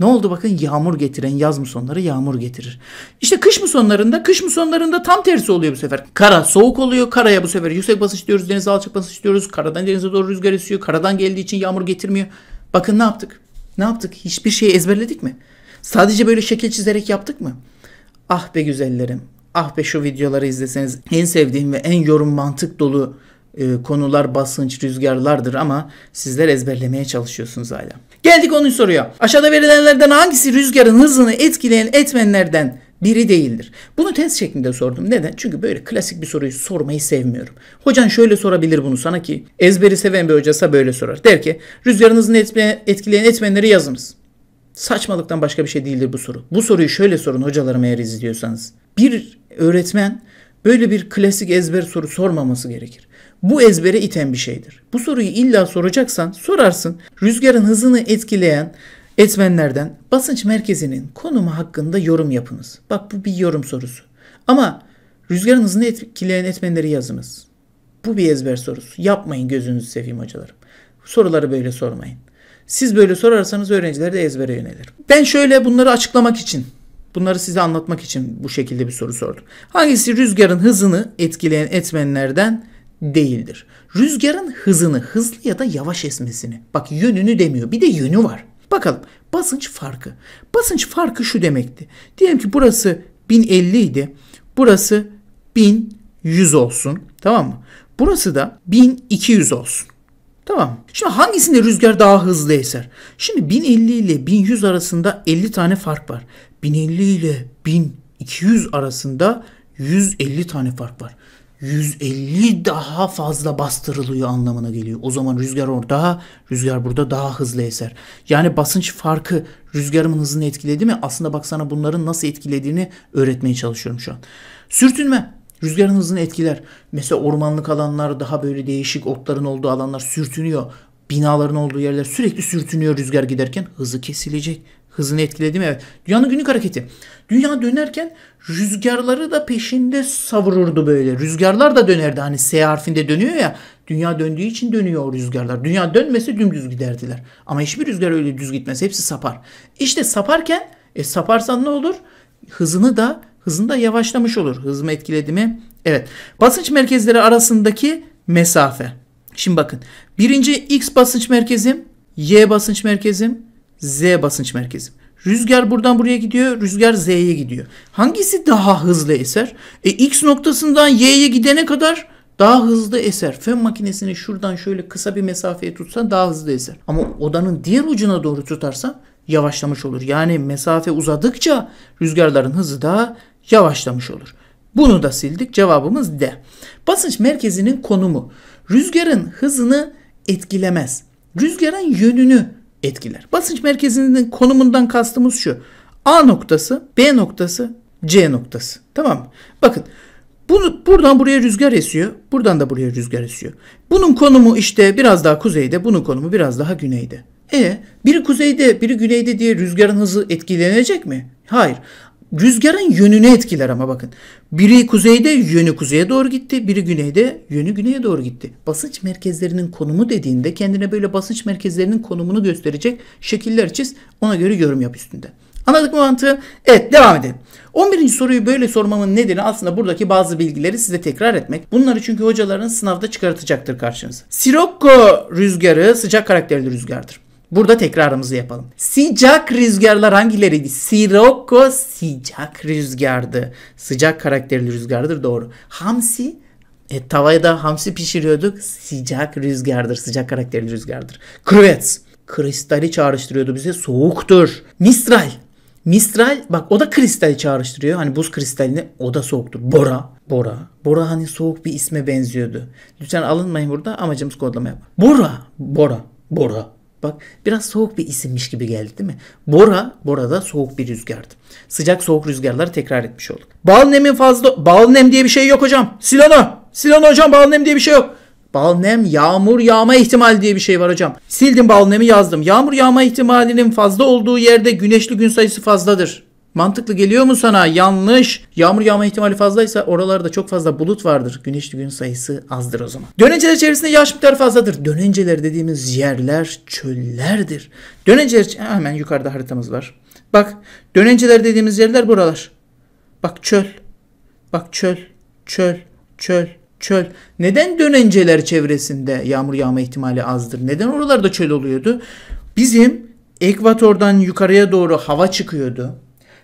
Ne oldu bakın yağmur getiren yaz mı sonları yağmur getirir. İşte kış mı sonlarında kış mı sonlarında tam tersi oluyor bu sefer. Kara soğuk oluyor. Karaya bu sefer yüksek basınç diyoruz. Denize alçak basınç diyoruz. Karadan denize doğru rüzgar esiyor. Karadan geldiği için yağmur getirmiyor. Bakın ne yaptık? Ne yaptık? Hiçbir şeyi ezberledik mi? Sadece böyle şekil çizerek yaptık mı? Ah be güzellerim. Ah be şu videoları izleseniz en sevdiğim ve en yorum mantık dolu e, konular basınç, rüzgarlardır ama sizler ezberlemeye çalışıyorsunuz hala. Geldik 10. soruya. Aşağıda verilenlerden hangisi rüzgarın hızını etkileyen etmenlerden biri değildir. Bunu test şeklinde sordum. Neden? Çünkü böyle klasik bir soruyu sormayı sevmiyorum. Hocan şöyle sorabilir bunu sana ki ezberi seven bir hocasa böyle sorar. Der ki rüzgarın hızını etkileyen etmenleri yazınız. Saçmalıktan başka bir şey değildir bu soru. Bu soruyu şöyle sorun hocalarım eğer izliyorsanız. Bir öğretmen böyle bir klasik ezber soru sormaması gerekir bu ezbere iten bir şeydir. Bu soruyu illa soracaksan sorarsın. Rüzgarın hızını etkileyen etmenlerden basınç merkezinin konumu hakkında yorum yapınız. Bak bu bir yorum sorusu. Ama rüzgarın hızını etkileyen etmenleri yazınız. Bu bir ezber sorusu. Yapmayın gözünüzü seveyim hocalarım. Soruları böyle sormayın. Siz böyle sorarsanız öğrenciler de ezbere yönelir. Ben şöyle bunları açıklamak için, bunları size anlatmak için bu şekilde bir soru sordum. Hangisi rüzgarın hızını etkileyen etmenlerden değildir. Rüzgarın hızını, hızlı ya da yavaş esmesini. Bak yönünü demiyor. Bir de yönü var. Bakalım basınç farkı. Basınç farkı şu demekti. Diyelim ki burası 1050 idi. Burası 1100 olsun. Tamam mı? Burası da 1200 olsun. Tamam Şimdi hangisinde rüzgar daha hızlı eser? Şimdi 1050 ile 1100 arasında 50 tane fark var. 1050 ile 1200 arasında 150 tane fark var. 150 daha fazla bastırılıyor anlamına geliyor. O zaman rüzgar orada, rüzgar burada daha hızlı eser. Yani basınç farkı rüzgarımın hızını etkiledi mi? Aslında baksana bunların nasıl etkilediğini öğretmeye çalışıyorum şu an. Sürtünme rüzgarın hızını etkiler. Mesela ormanlık alanlar daha böyle değişik otların olduğu alanlar sürtünüyor. Binaların olduğu yerler sürekli sürtünüyor rüzgar giderken hızı kesilecek hızını etkiledi mi? Evet. Dünyanın günlük hareketi. Dünya dönerken rüzgarları da peşinde savururdu böyle. Rüzgarlar da dönerdi. Hani S harfinde dönüyor ya. Dünya döndüğü için dönüyor o rüzgarlar. Dünya dönmese dümdüz giderdiler. Ama hiçbir rüzgar öyle düz gitmez. Hepsi sapar. İşte saparken e, saparsan ne olur? Hızını da hızını da yavaşlamış olur. Hızımı etkiledi mi? Evet. Basınç merkezleri arasındaki mesafe. Şimdi bakın. Birinci X basınç merkezim, Y basınç merkezim, Z basınç merkezi. Rüzgar buradan buraya gidiyor, rüzgar Z'ye gidiyor. Hangisi daha hızlı eser? E, X noktasından Y'ye gidene kadar daha hızlı eser. Fön makinesini şuradan şöyle kısa bir mesafeye tutsan daha hızlı eser. Ama odanın diğer ucuna doğru tutarsan yavaşlamış olur. Yani mesafe uzadıkça rüzgarların hızı da yavaşlamış olur. Bunu da sildik. Cevabımız D. Basınç merkezinin konumu rüzgarın hızını etkilemez. Rüzgarın yönünü etkiler. Basınç merkezinin konumundan kastımız şu. A noktası, B noktası, C noktası. Tamam mı? Bakın bunu, buradan buraya rüzgar esiyor. Buradan da buraya rüzgar esiyor. Bunun konumu işte biraz daha kuzeyde, bunun konumu biraz daha güneyde. E biri kuzeyde, biri güneyde diye rüzgarın hızı etkilenecek mi? Hayır. Rüzgarın yönünü etkiler ama bakın. Biri kuzeyde yönü kuzeye doğru gitti. Biri güneyde yönü güneye doğru gitti. Basınç merkezlerinin konumu dediğinde kendine böyle basınç merkezlerinin konumunu gösterecek şekiller çiz. Ona göre yorum yap üstünde. Anladık mı mantığı? Evet devam edelim. 11. soruyu böyle sormamın nedeni aslında buradaki bazı bilgileri size tekrar etmek. Bunları çünkü hocaların sınavda çıkartacaktır karşınıza. Sirocco rüzgarı sıcak karakterli rüzgardır. Burada tekrarımızı yapalım. Sıcak rüzgarlar hangileriydi? Sirocco sıcak rüzgardı. Sıcak karakterli rüzgardır doğru. Hamsi e, tavaya da hamsi pişiriyorduk. Sıcak rüzgardır. Sıcak karakterli rüzgardır. Kruvets. Kristali çağrıştırıyordu bize. Soğuktur. Mistral. Mistral bak o da kristali çağrıştırıyor. Hani buz kristalini o da soğuktur. Bora. Bora. Bora hani soğuk bir isme benziyordu. Lütfen alınmayın burada. Amacımız kodlama yap. Bora. Bora. Bora. Bak biraz soğuk bir isimmiş gibi geldi değil mi? Bora, Bora da soğuk bir rüzgardı. Sıcak soğuk rüzgarları tekrar etmiş olduk. Bal nemin fazla... Bal nem diye bir şey yok hocam. Silano! Silano hocam bal nem diye bir şey yok. Bal nem yağmur yağma ihtimali diye bir şey var hocam. Sildim bal nemi yazdım. Yağmur yağma ihtimalinin fazla olduğu yerde güneşli gün sayısı fazladır. Mantıklı geliyor mu sana? Yanlış. Yağmur yağma ihtimali fazlaysa oralarda çok fazla bulut vardır. Güneşli gün sayısı azdır o zaman. Dönenceler çevresinde yağış miktarı fazladır. Dönenceler dediğimiz yerler çöllerdir. Dönenceler hemen yukarıda haritamız var. Bak dönenceler dediğimiz yerler buralar. Bak çöl. Bak çöl. Çöl. Çöl. Çöl. Neden dönenceler çevresinde yağmur yağma ihtimali azdır? Neden oralarda çöl oluyordu? Bizim ekvatordan yukarıya doğru hava çıkıyordu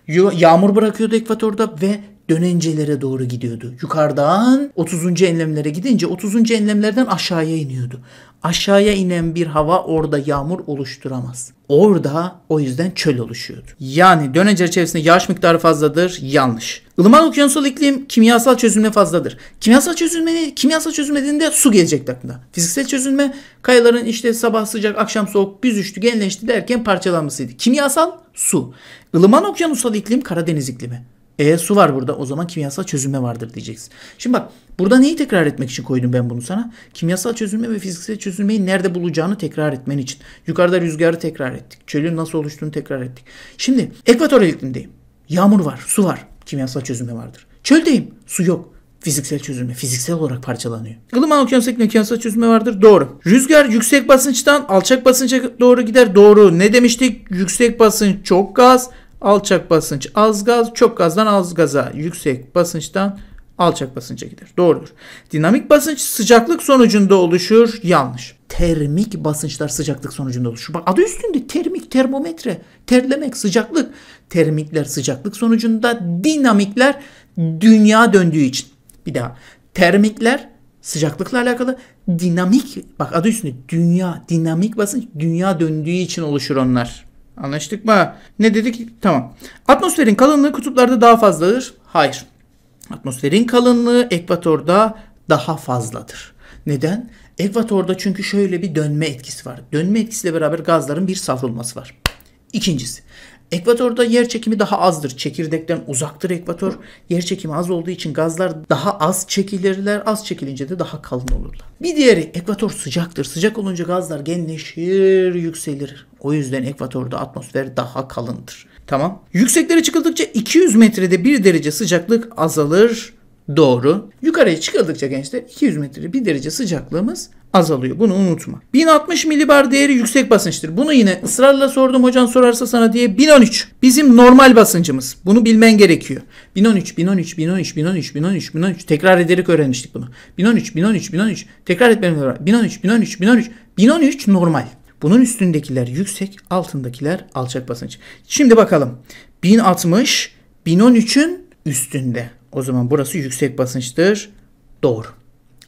yağmur bırakıyordu Ekvator'da ve dönencelere doğru gidiyordu. Yukarıdan 30. enlemlere gidince 30. enlemlerden aşağıya iniyordu. Aşağıya inen bir hava orada yağmur oluşturamaz. Orada o yüzden çöl oluşuyordu. Yani dönenceler çevresinde yağış miktarı fazladır. Yanlış. Ilıman okyanusal iklim kimyasal çözülme fazladır. Kimyasal çözülme kimyasal çözülme dediğinde su gelecek aklına. Fiziksel çözülme kayaların işte sabah sıcak akşam soğuk büzüştü genleşti derken parçalanmasıydı. Kimyasal su. Ilıman okyanusal iklim Karadeniz iklimi. Eğer su var burada o zaman kimyasal çözülme vardır diyeceksin. Şimdi bak burada neyi tekrar etmek için koydum ben bunu sana? Kimyasal çözülme ve fiziksel çözülmeyi nerede bulacağını tekrar etmen için. Yukarıda rüzgarı tekrar ettik. Çölün nasıl oluştuğunu tekrar ettik. Şimdi ekvator iklimdeyim. Yağmur var, su var. Kimyasal çözülme vardır. Çöldeyim, su yok fiziksel çözülme fiziksel olarak parçalanıyor. Ilıman okyanus kimyasal okyanusal çözülme vardır. Doğru. Rüzgar yüksek basınçtan alçak basınca doğru gider. Doğru. Ne demiştik? Yüksek basınç çok gaz, alçak basınç az gaz, çok gazdan az gaza, yüksek basınçtan alçak basınca gider. Doğrudur. Dinamik basınç sıcaklık sonucunda oluşur. Yanlış. Termik basınçlar sıcaklık sonucunda oluşur. Bak adı üstünde termik, termometre, terlemek, sıcaklık. Termikler sıcaklık sonucunda, dinamikler dünya döndüğü için. Bir daha. Termikler sıcaklıkla alakalı dinamik bak adı üstünde dünya dinamik basınç dünya döndüğü için oluşur onlar. Anlaştık mı? Ne dedik? Tamam. Atmosferin kalınlığı kutuplarda daha fazladır. Hayır. Atmosferin kalınlığı ekvatorda daha fazladır. Neden? Ekvatorda çünkü şöyle bir dönme etkisi var. Dönme etkisiyle beraber gazların bir savrulması var. İkincisi, ekvatorda yer çekimi daha azdır. Çekirdekten uzaktır ekvator. Yer çekimi az olduğu için gazlar daha az çekilirler. Az çekilince de daha kalın olurlar. Bir diğeri ekvator sıcaktır. Sıcak olunca gazlar genleşir, yükselir. O yüzden ekvatorda atmosfer daha kalındır. Tamam. Yükseklere çıkıldıkça 200 metrede 1 derece sıcaklık azalır. Doğru. Yukarıya çıkıldıkça gençler 200 metrede 1 derece sıcaklığımız azalıyor. Bunu unutma. 1060 milibar değeri yüksek basınçtır. Bunu yine ısrarla sordum hocan sorarsa sana diye 1013 bizim normal basıncımız. Bunu bilmen gerekiyor. 1013 1013 1013 1013 1013 1013 tekrar ederek öğrenmiştik bunu. 1013 1013 1013 tekrar etmemiz var. 1013 1013 1013 1013 normal. Bunun üstündekiler yüksek, altındakiler alçak basınç. Şimdi bakalım. 1060 1013'ün üstünde. O zaman burası yüksek basınçtır. Doğru.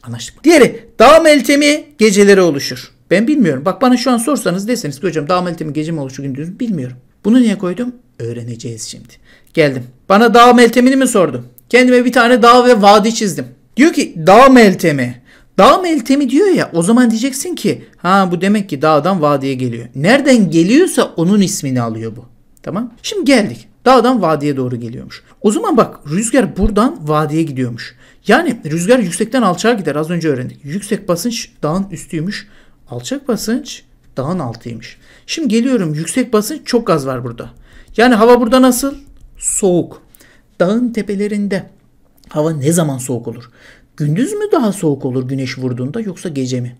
Anlaştık mı? Diğeri dağ meltemi geceleri oluşur. Ben bilmiyorum. Bak bana şu an sorsanız deseniz ki hocam dağ meltemi gece mi oluşur gündüz mü bilmiyorum. Bunu niye koydum? Öğreneceğiz şimdi. Geldim. Bana dağ meltemini mi sordu? Kendime bir tane dağ ve vadi çizdim. Diyor ki dağ meltemi Dağ meltemi diyor ya o zaman diyeceksin ki ha bu demek ki dağdan vadiye geliyor. Nereden geliyorsa onun ismini alıyor bu. Tamam. Şimdi geldik. Dağdan vadiye doğru geliyormuş. O zaman bak rüzgar buradan vadiye gidiyormuş. Yani rüzgar yüksekten alçağa gider az önce öğrendik. Yüksek basınç dağın üstüymüş. Alçak basınç dağın altıymış. Şimdi geliyorum yüksek basınç çok gaz var burada. Yani hava burada nasıl? Soğuk. Dağın tepelerinde hava ne zaman soğuk olur? Gündüz mü daha soğuk olur güneş vurduğunda yoksa gece mi?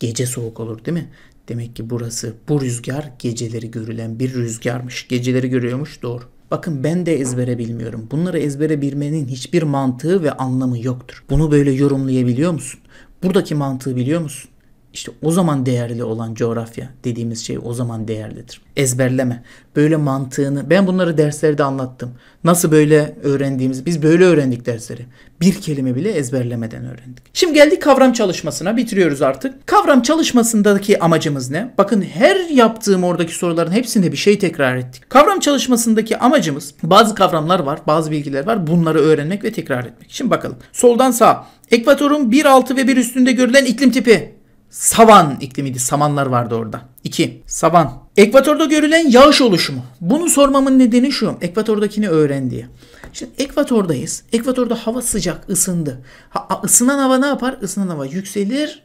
Gece soğuk olur değil mi? Demek ki burası bu rüzgar geceleri görülen bir rüzgarmış. Geceleri görüyormuş doğru. Bakın ben de ezbere bilmiyorum. Bunları ezbere bilmenin hiçbir mantığı ve anlamı yoktur. Bunu böyle yorumlayabiliyor musun? Buradaki mantığı biliyor musun? İşte o zaman değerli olan coğrafya dediğimiz şey o zaman değerlidir. Ezberleme. Böyle mantığını ben bunları derslerde anlattım. Nasıl böyle öğrendiğimiz biz böyle öğrendik dersleri. Bir kelime bile ezberlemeden öğrendik. Şimdi geldik kavram çalışmasına bitiriyoruz artık. Kavram çalışmasındaki amacımız ne? Bakın her yaptığım oradaki soruların hepsinde bir şey tekrar ettik. Kavram çalışmasındaki amacımız bazı kavramlar var bazı bilgiler var bunları öğrenmek ve tekrar etmek. Şimdi bakalım soldan sağa ekvatorun bir altı ve bir üstünde görülen iklim tipi savan iklimiydi. Samanlar vardı orada. 2. Savan. Ekvatorda görülen yağış oluşumu. Bunu sormamın nedeni şu. Ekvatordakini öğren diye. Şimdi ekvatordayız. Ekvatorda hava sıcak, ısındı. Ha, ısınan hava ne yapar? Isınan hava yükselir.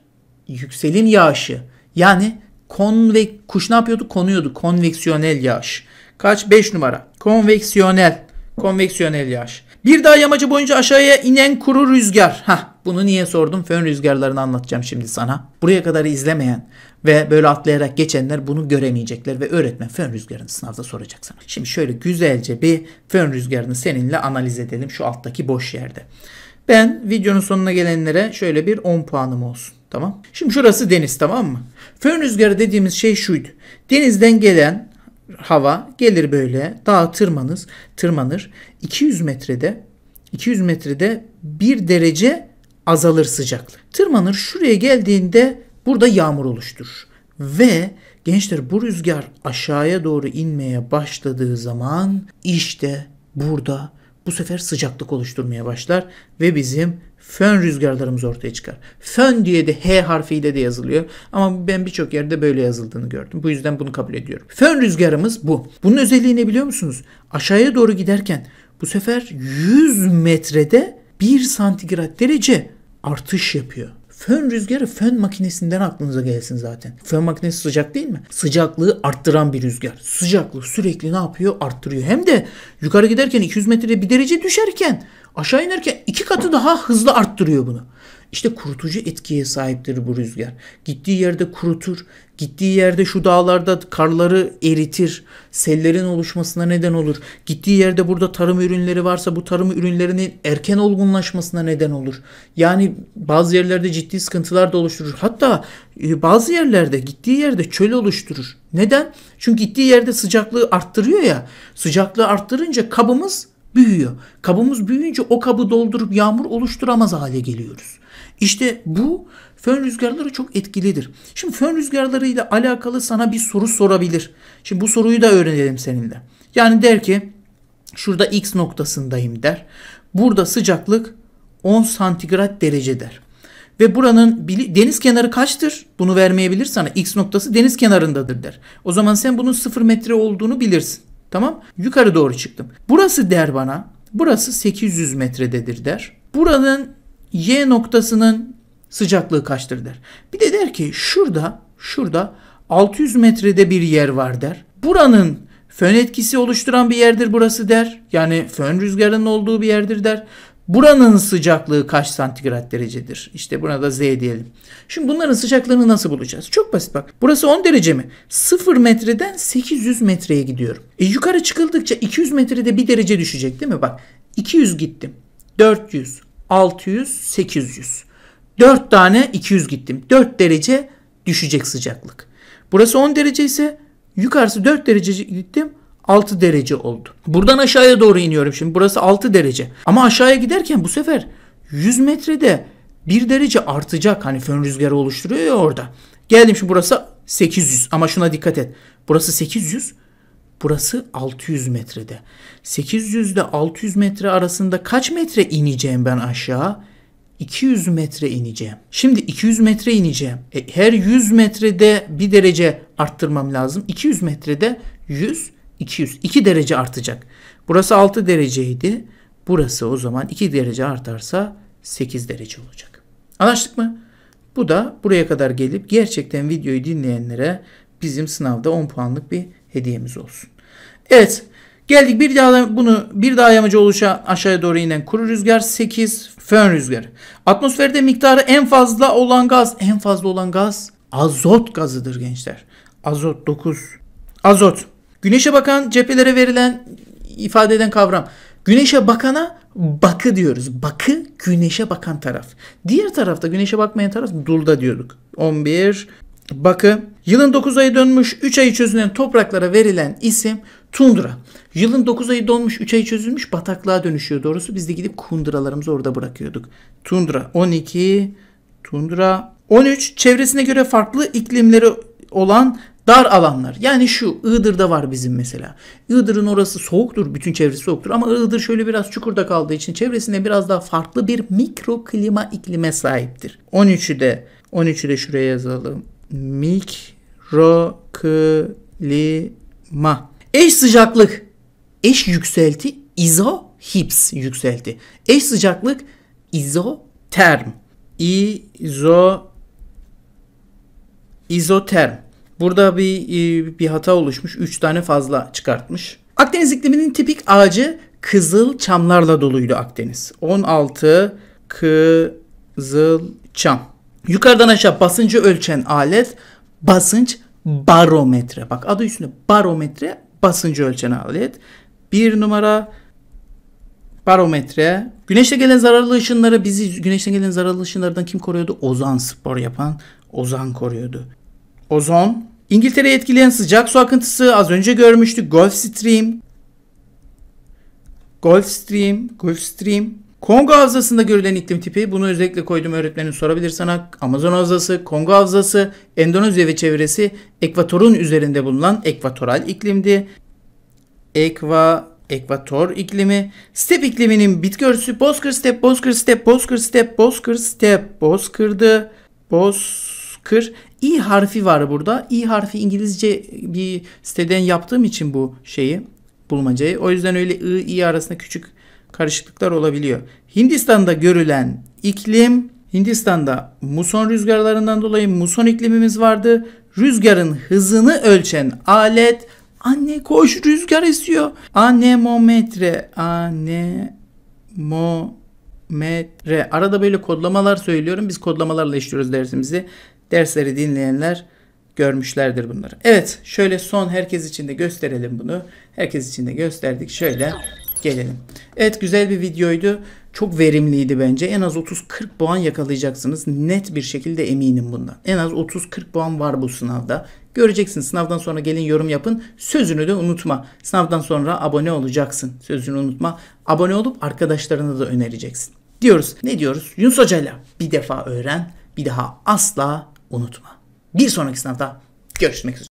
Yükselim yağışı. Yani konvek kuş ne yapıyordu? Konuyordu. Konveksiyonel yağış. Kaç? 5 numara. Konveksiyonel. Konveksiyonel yağış. Bir daha yamacı boyunca aşağıya inen kuru rüzgar. Ha, bunu niye sordum? Fön rüzgarlarını anlatacağım şimdi sana. Buraya kadar izlemeyen ve böyle atlayarak geçenler bunu göremeyecekler ve öğretmen fön rüzgarını sınavda soracak sana. Şimdi şöyle güzelce bir fön rüzgarını seninle analiz edelim şu alttaki boş yerde. Ben videonun sonuna gelenlere şöyle bir 10 puanım olsun. Tamam. Şimdi şurası deniz tamam mı? Fön rüzgarı dediğimiz şey şuydu. Denizden gelen hava gelir böyle dağa tırmanız, tırmanır. 200 metrede 200 metrede 1 derece azalır sıcaklık. Tırmanır şuraya geldiğinde burada yağmur oluşturur. Ve gençler bu rüzgar aşağıya doğru inmeye başladığı zaman işte burada bu sefer sıcaklık oluşturmaya başlar ve bizim fön rüzgarlarımız ortaya çıkar. Fön diye de H harfiyle de yazılıyor ama ben birçok yerde böyle yazıldığını gördüm. Bu yüzden bunu kabul ediyorum. Fön rüzgarımız bu. Bunun özelliği ne biliyor musunuz? Aşağıya doğru giderken bu sefer 100 metrede 1 santigrat derece artış yapıyor. Fön rüzgarı fön makinesinden aklınıza gelsin zaten. Fön makinesi sıcak değil mi? Sıcaklığı arttıran bir rüzgar. Sıcaklığı sürekli ne yapıyor? Arttırıyor. Hem de yukarı giderken 200 metrede bir derece düşerken aşağı inerken iki katı daha hızlı arttırıyor bunu. İşte kurutucu etkiye sahiptir bu rüzgar. Gittiği yerde kurutur, gittiği yerde şu dağlarda karları eritir, sellerin oluşmasına neden olur. Gittiği yerde burada tarım ürünleri varsa bu tarım ürünlerinin erken olgunlaşmasına neden olur. Yani bazı yerlerde ciddi sıkıntılar da oluşturur. Hatta e, bazı yerlerde gittiği yerde çöl oluşturur. Neden? Çünkü gittiği yerde sıcaklığı arttırıyor ya. Sıcaklığı arttırınca kabımız büyüyor. Kabımız büyüyünce o kabı doldurup yağmur oluşturamaz hale geliyoruz. İşte bu fön rüzgarları çok etkilidir. Şimdi fön rüzgarlarıyla alakalı sana bir soru sorabilir. Şimdi bu soruyu da öğrenelim seninle. Yani der ki şurada X noktasındayım der. Burada sıcaklık 10 santigrat derece der. Ve buranın deniz kenarı kaçtır? Bunu vermeyebilir sana. X noktası deniz kenarındadır der. O zaman sen bunun 0 metre olduğunu bilirsin. Tamam? Yukarı doğru çıktım. Burası der bana. Burası 800 metrededir der. Buranın Y noktasının sıcaklığı kaçtır der. Bir de der ki şurada şurada 600 metrede bir yer var der. Buranın fön etkisi oluşturan bir yerdir burası der. Yani fön rüzgarının olduğu bir yerdir der. Buranın sıcaklığı kaç santigrat derecedir? İşte buna da Z diyelim. Şimdi bunların sıcaklığını nasıl bulacağız? Çok basit bak. Burası 10 derece mi? 0 metreden 800 metreye gidiyorum. E yukarı çıkıldıkça 200 metrede bir derece düşecek değil mi? Bak 200 gittim. 400, 600, 800. 4 tane 200 gittim. 4 derece düşecek sıcaklık. Burası 10 derece ise yukarısı 4 derece gittim. 6 derece oldu. Buradan aşağıya doğru iniyorum şimdi. Burası 6 derece. Ama aşağıya giderken bu sefer 100 metrede 1 derece artacak. Hani fön rüzgarı oluşturuyor ya orada. Geldim şimdi burası 800 ama şuna dikkat et. Burası 800. Burası 600 metrede. 800 ile 600 metre arasında kaç metre ineceğim ben aşağı? 200 metre ineceğim. Şimdi 200 metre ineceğim. E, her 100 metrede bir derece arttırmam lazım. 200 metrede 100, 200. 2 derece artacak. Burası 6 dereceydi. Burası o zaman 2 derece artarsa 8 derece olacak. Anlaştık mı? Bu da buraya kadar gelip gerçekten videoyu dinleyenlere bizim sınavda 10 puanlık bir hediyemiz olsun. Evet geldik bir daha bunu bir daha yamacı oluşa aşağıya doğru inen kuru rüzgar 8 fön rüzgarı. Atmosferde miktarı en fazla olan gaz en fazla olan gaz azot gazıdır gençler. Azot 9 azot. Güneşe bakan cephelere verilen ifade eden kavram. Güneşe bakana bakı diyoruz. Bakı güneşe bakan taraf. Diğer tarafta güneşe bakmayan taraf dulda diyorduk. 11 bakı, yılın 9 ayı dönmüş 3 ayı çözülen topraklara verilen isim tundra. Yılın 9 ayı donmuş 3 ayı çözülmüş bataklığa dönüşüyor doğrusu. Biz de gidip kundralarımızı orada bırakıyorduk. Tundra 12, tundra 13 çevresine göre farklı iklimleri olan dar alanlar. Yani şu Iğdır'da var bizim mesela. Iğdır'ın orası soğuktur, bütün çevresi soğuktur ama Iğdır şöyle biraz çukurda kaldığı için çevresinde biraz daha farklı bir mikroklima iklime sahiptir. 13'ü de 13'ü de şuraya yazalım mikroklima. Eş sıcaklık, eş yükselti, izo hips yükselti. Eş sıcaklık izoterm. İzo izoterm. Burada bir e, bir hata oluşmuş. 3 tane fazla çıkartmış. Akdeniz ikliminin tipik ağacı kızıl çamlarla doluydu Akdeniz. 16 kızıl çam. Yukarıdan aşağı basıncı ölçen alet basınç barometre. Bak adı üstünde barometre basıncı ölçen alet. Bir numara barometre. Güneşte gelen zararlı ışınları bizi güneşten gelen zararlı ışınlardan kim koruyordu? Ozan spor yapan Ozan koruyordu. Ozon. İngiltere'yi etkileyen sıcak su akıntısı az önce görmüştük. Gulf Stream. Gulf Stream. Gulf Stream. Kongo Havzası'nda görülen iklim tipi, bunu özellikle koydum öğretmenin sorabilir sana. Amazon Havzası, Kongo Havzası, Endonezya ve çevresi ekvatorun üzerinde bulunan ekvatoral iklimdi. Ekva, ekvator iklimi. Step ikliminin bitki örtüsü Bozkır Step, Bozkır Step, Bozkır Step, Bozkır Step, Bozkır'dı. Bozkır. İ harfi var burada. İ harfi İngilizce bir siteden yaptığım için bu şeyi, bulmacayı. O yüzden öyle I, I arasında küçük karışıklıklar olabiliyor. Hindistan'da görülen iklim Hindistan'da muson rüzgarlarından dolayı muson iklimimiz vardı. Rüzgarın hızını ölçen alet anne koş rüzgar esiyor. Anemometre anemometre arada böyle kodlamalar söylüyorum. Biz kodlamalarla işliyoruz dersimizi. Dersleri dinleyenler görmüşlerdir bunları. Evet şöyle son herkes için de gösterelim bunu. Herkes için de gösterdik. Şöyle gelelim. Evet güzel bir videoydu. Çok verimliydi bence. En az 30-40 puan yakalayacaksınız. Net bir şekilde eminim bundan. En az 30-40 puan var bu sınavda. Göreceksin sınavdan sonra gelin yorum yapın. Sözünü de unutma. Sınavdan sonra abone olacaksın. Sözünü unutma. Abone olup arkadaşlarına da önereceksin. Diyoruz. Ne diyoruz? Yunus Hoca'yla bir defa öğren, bir daha asla unutma. Bir sonraki sınavda görüşmek üzere.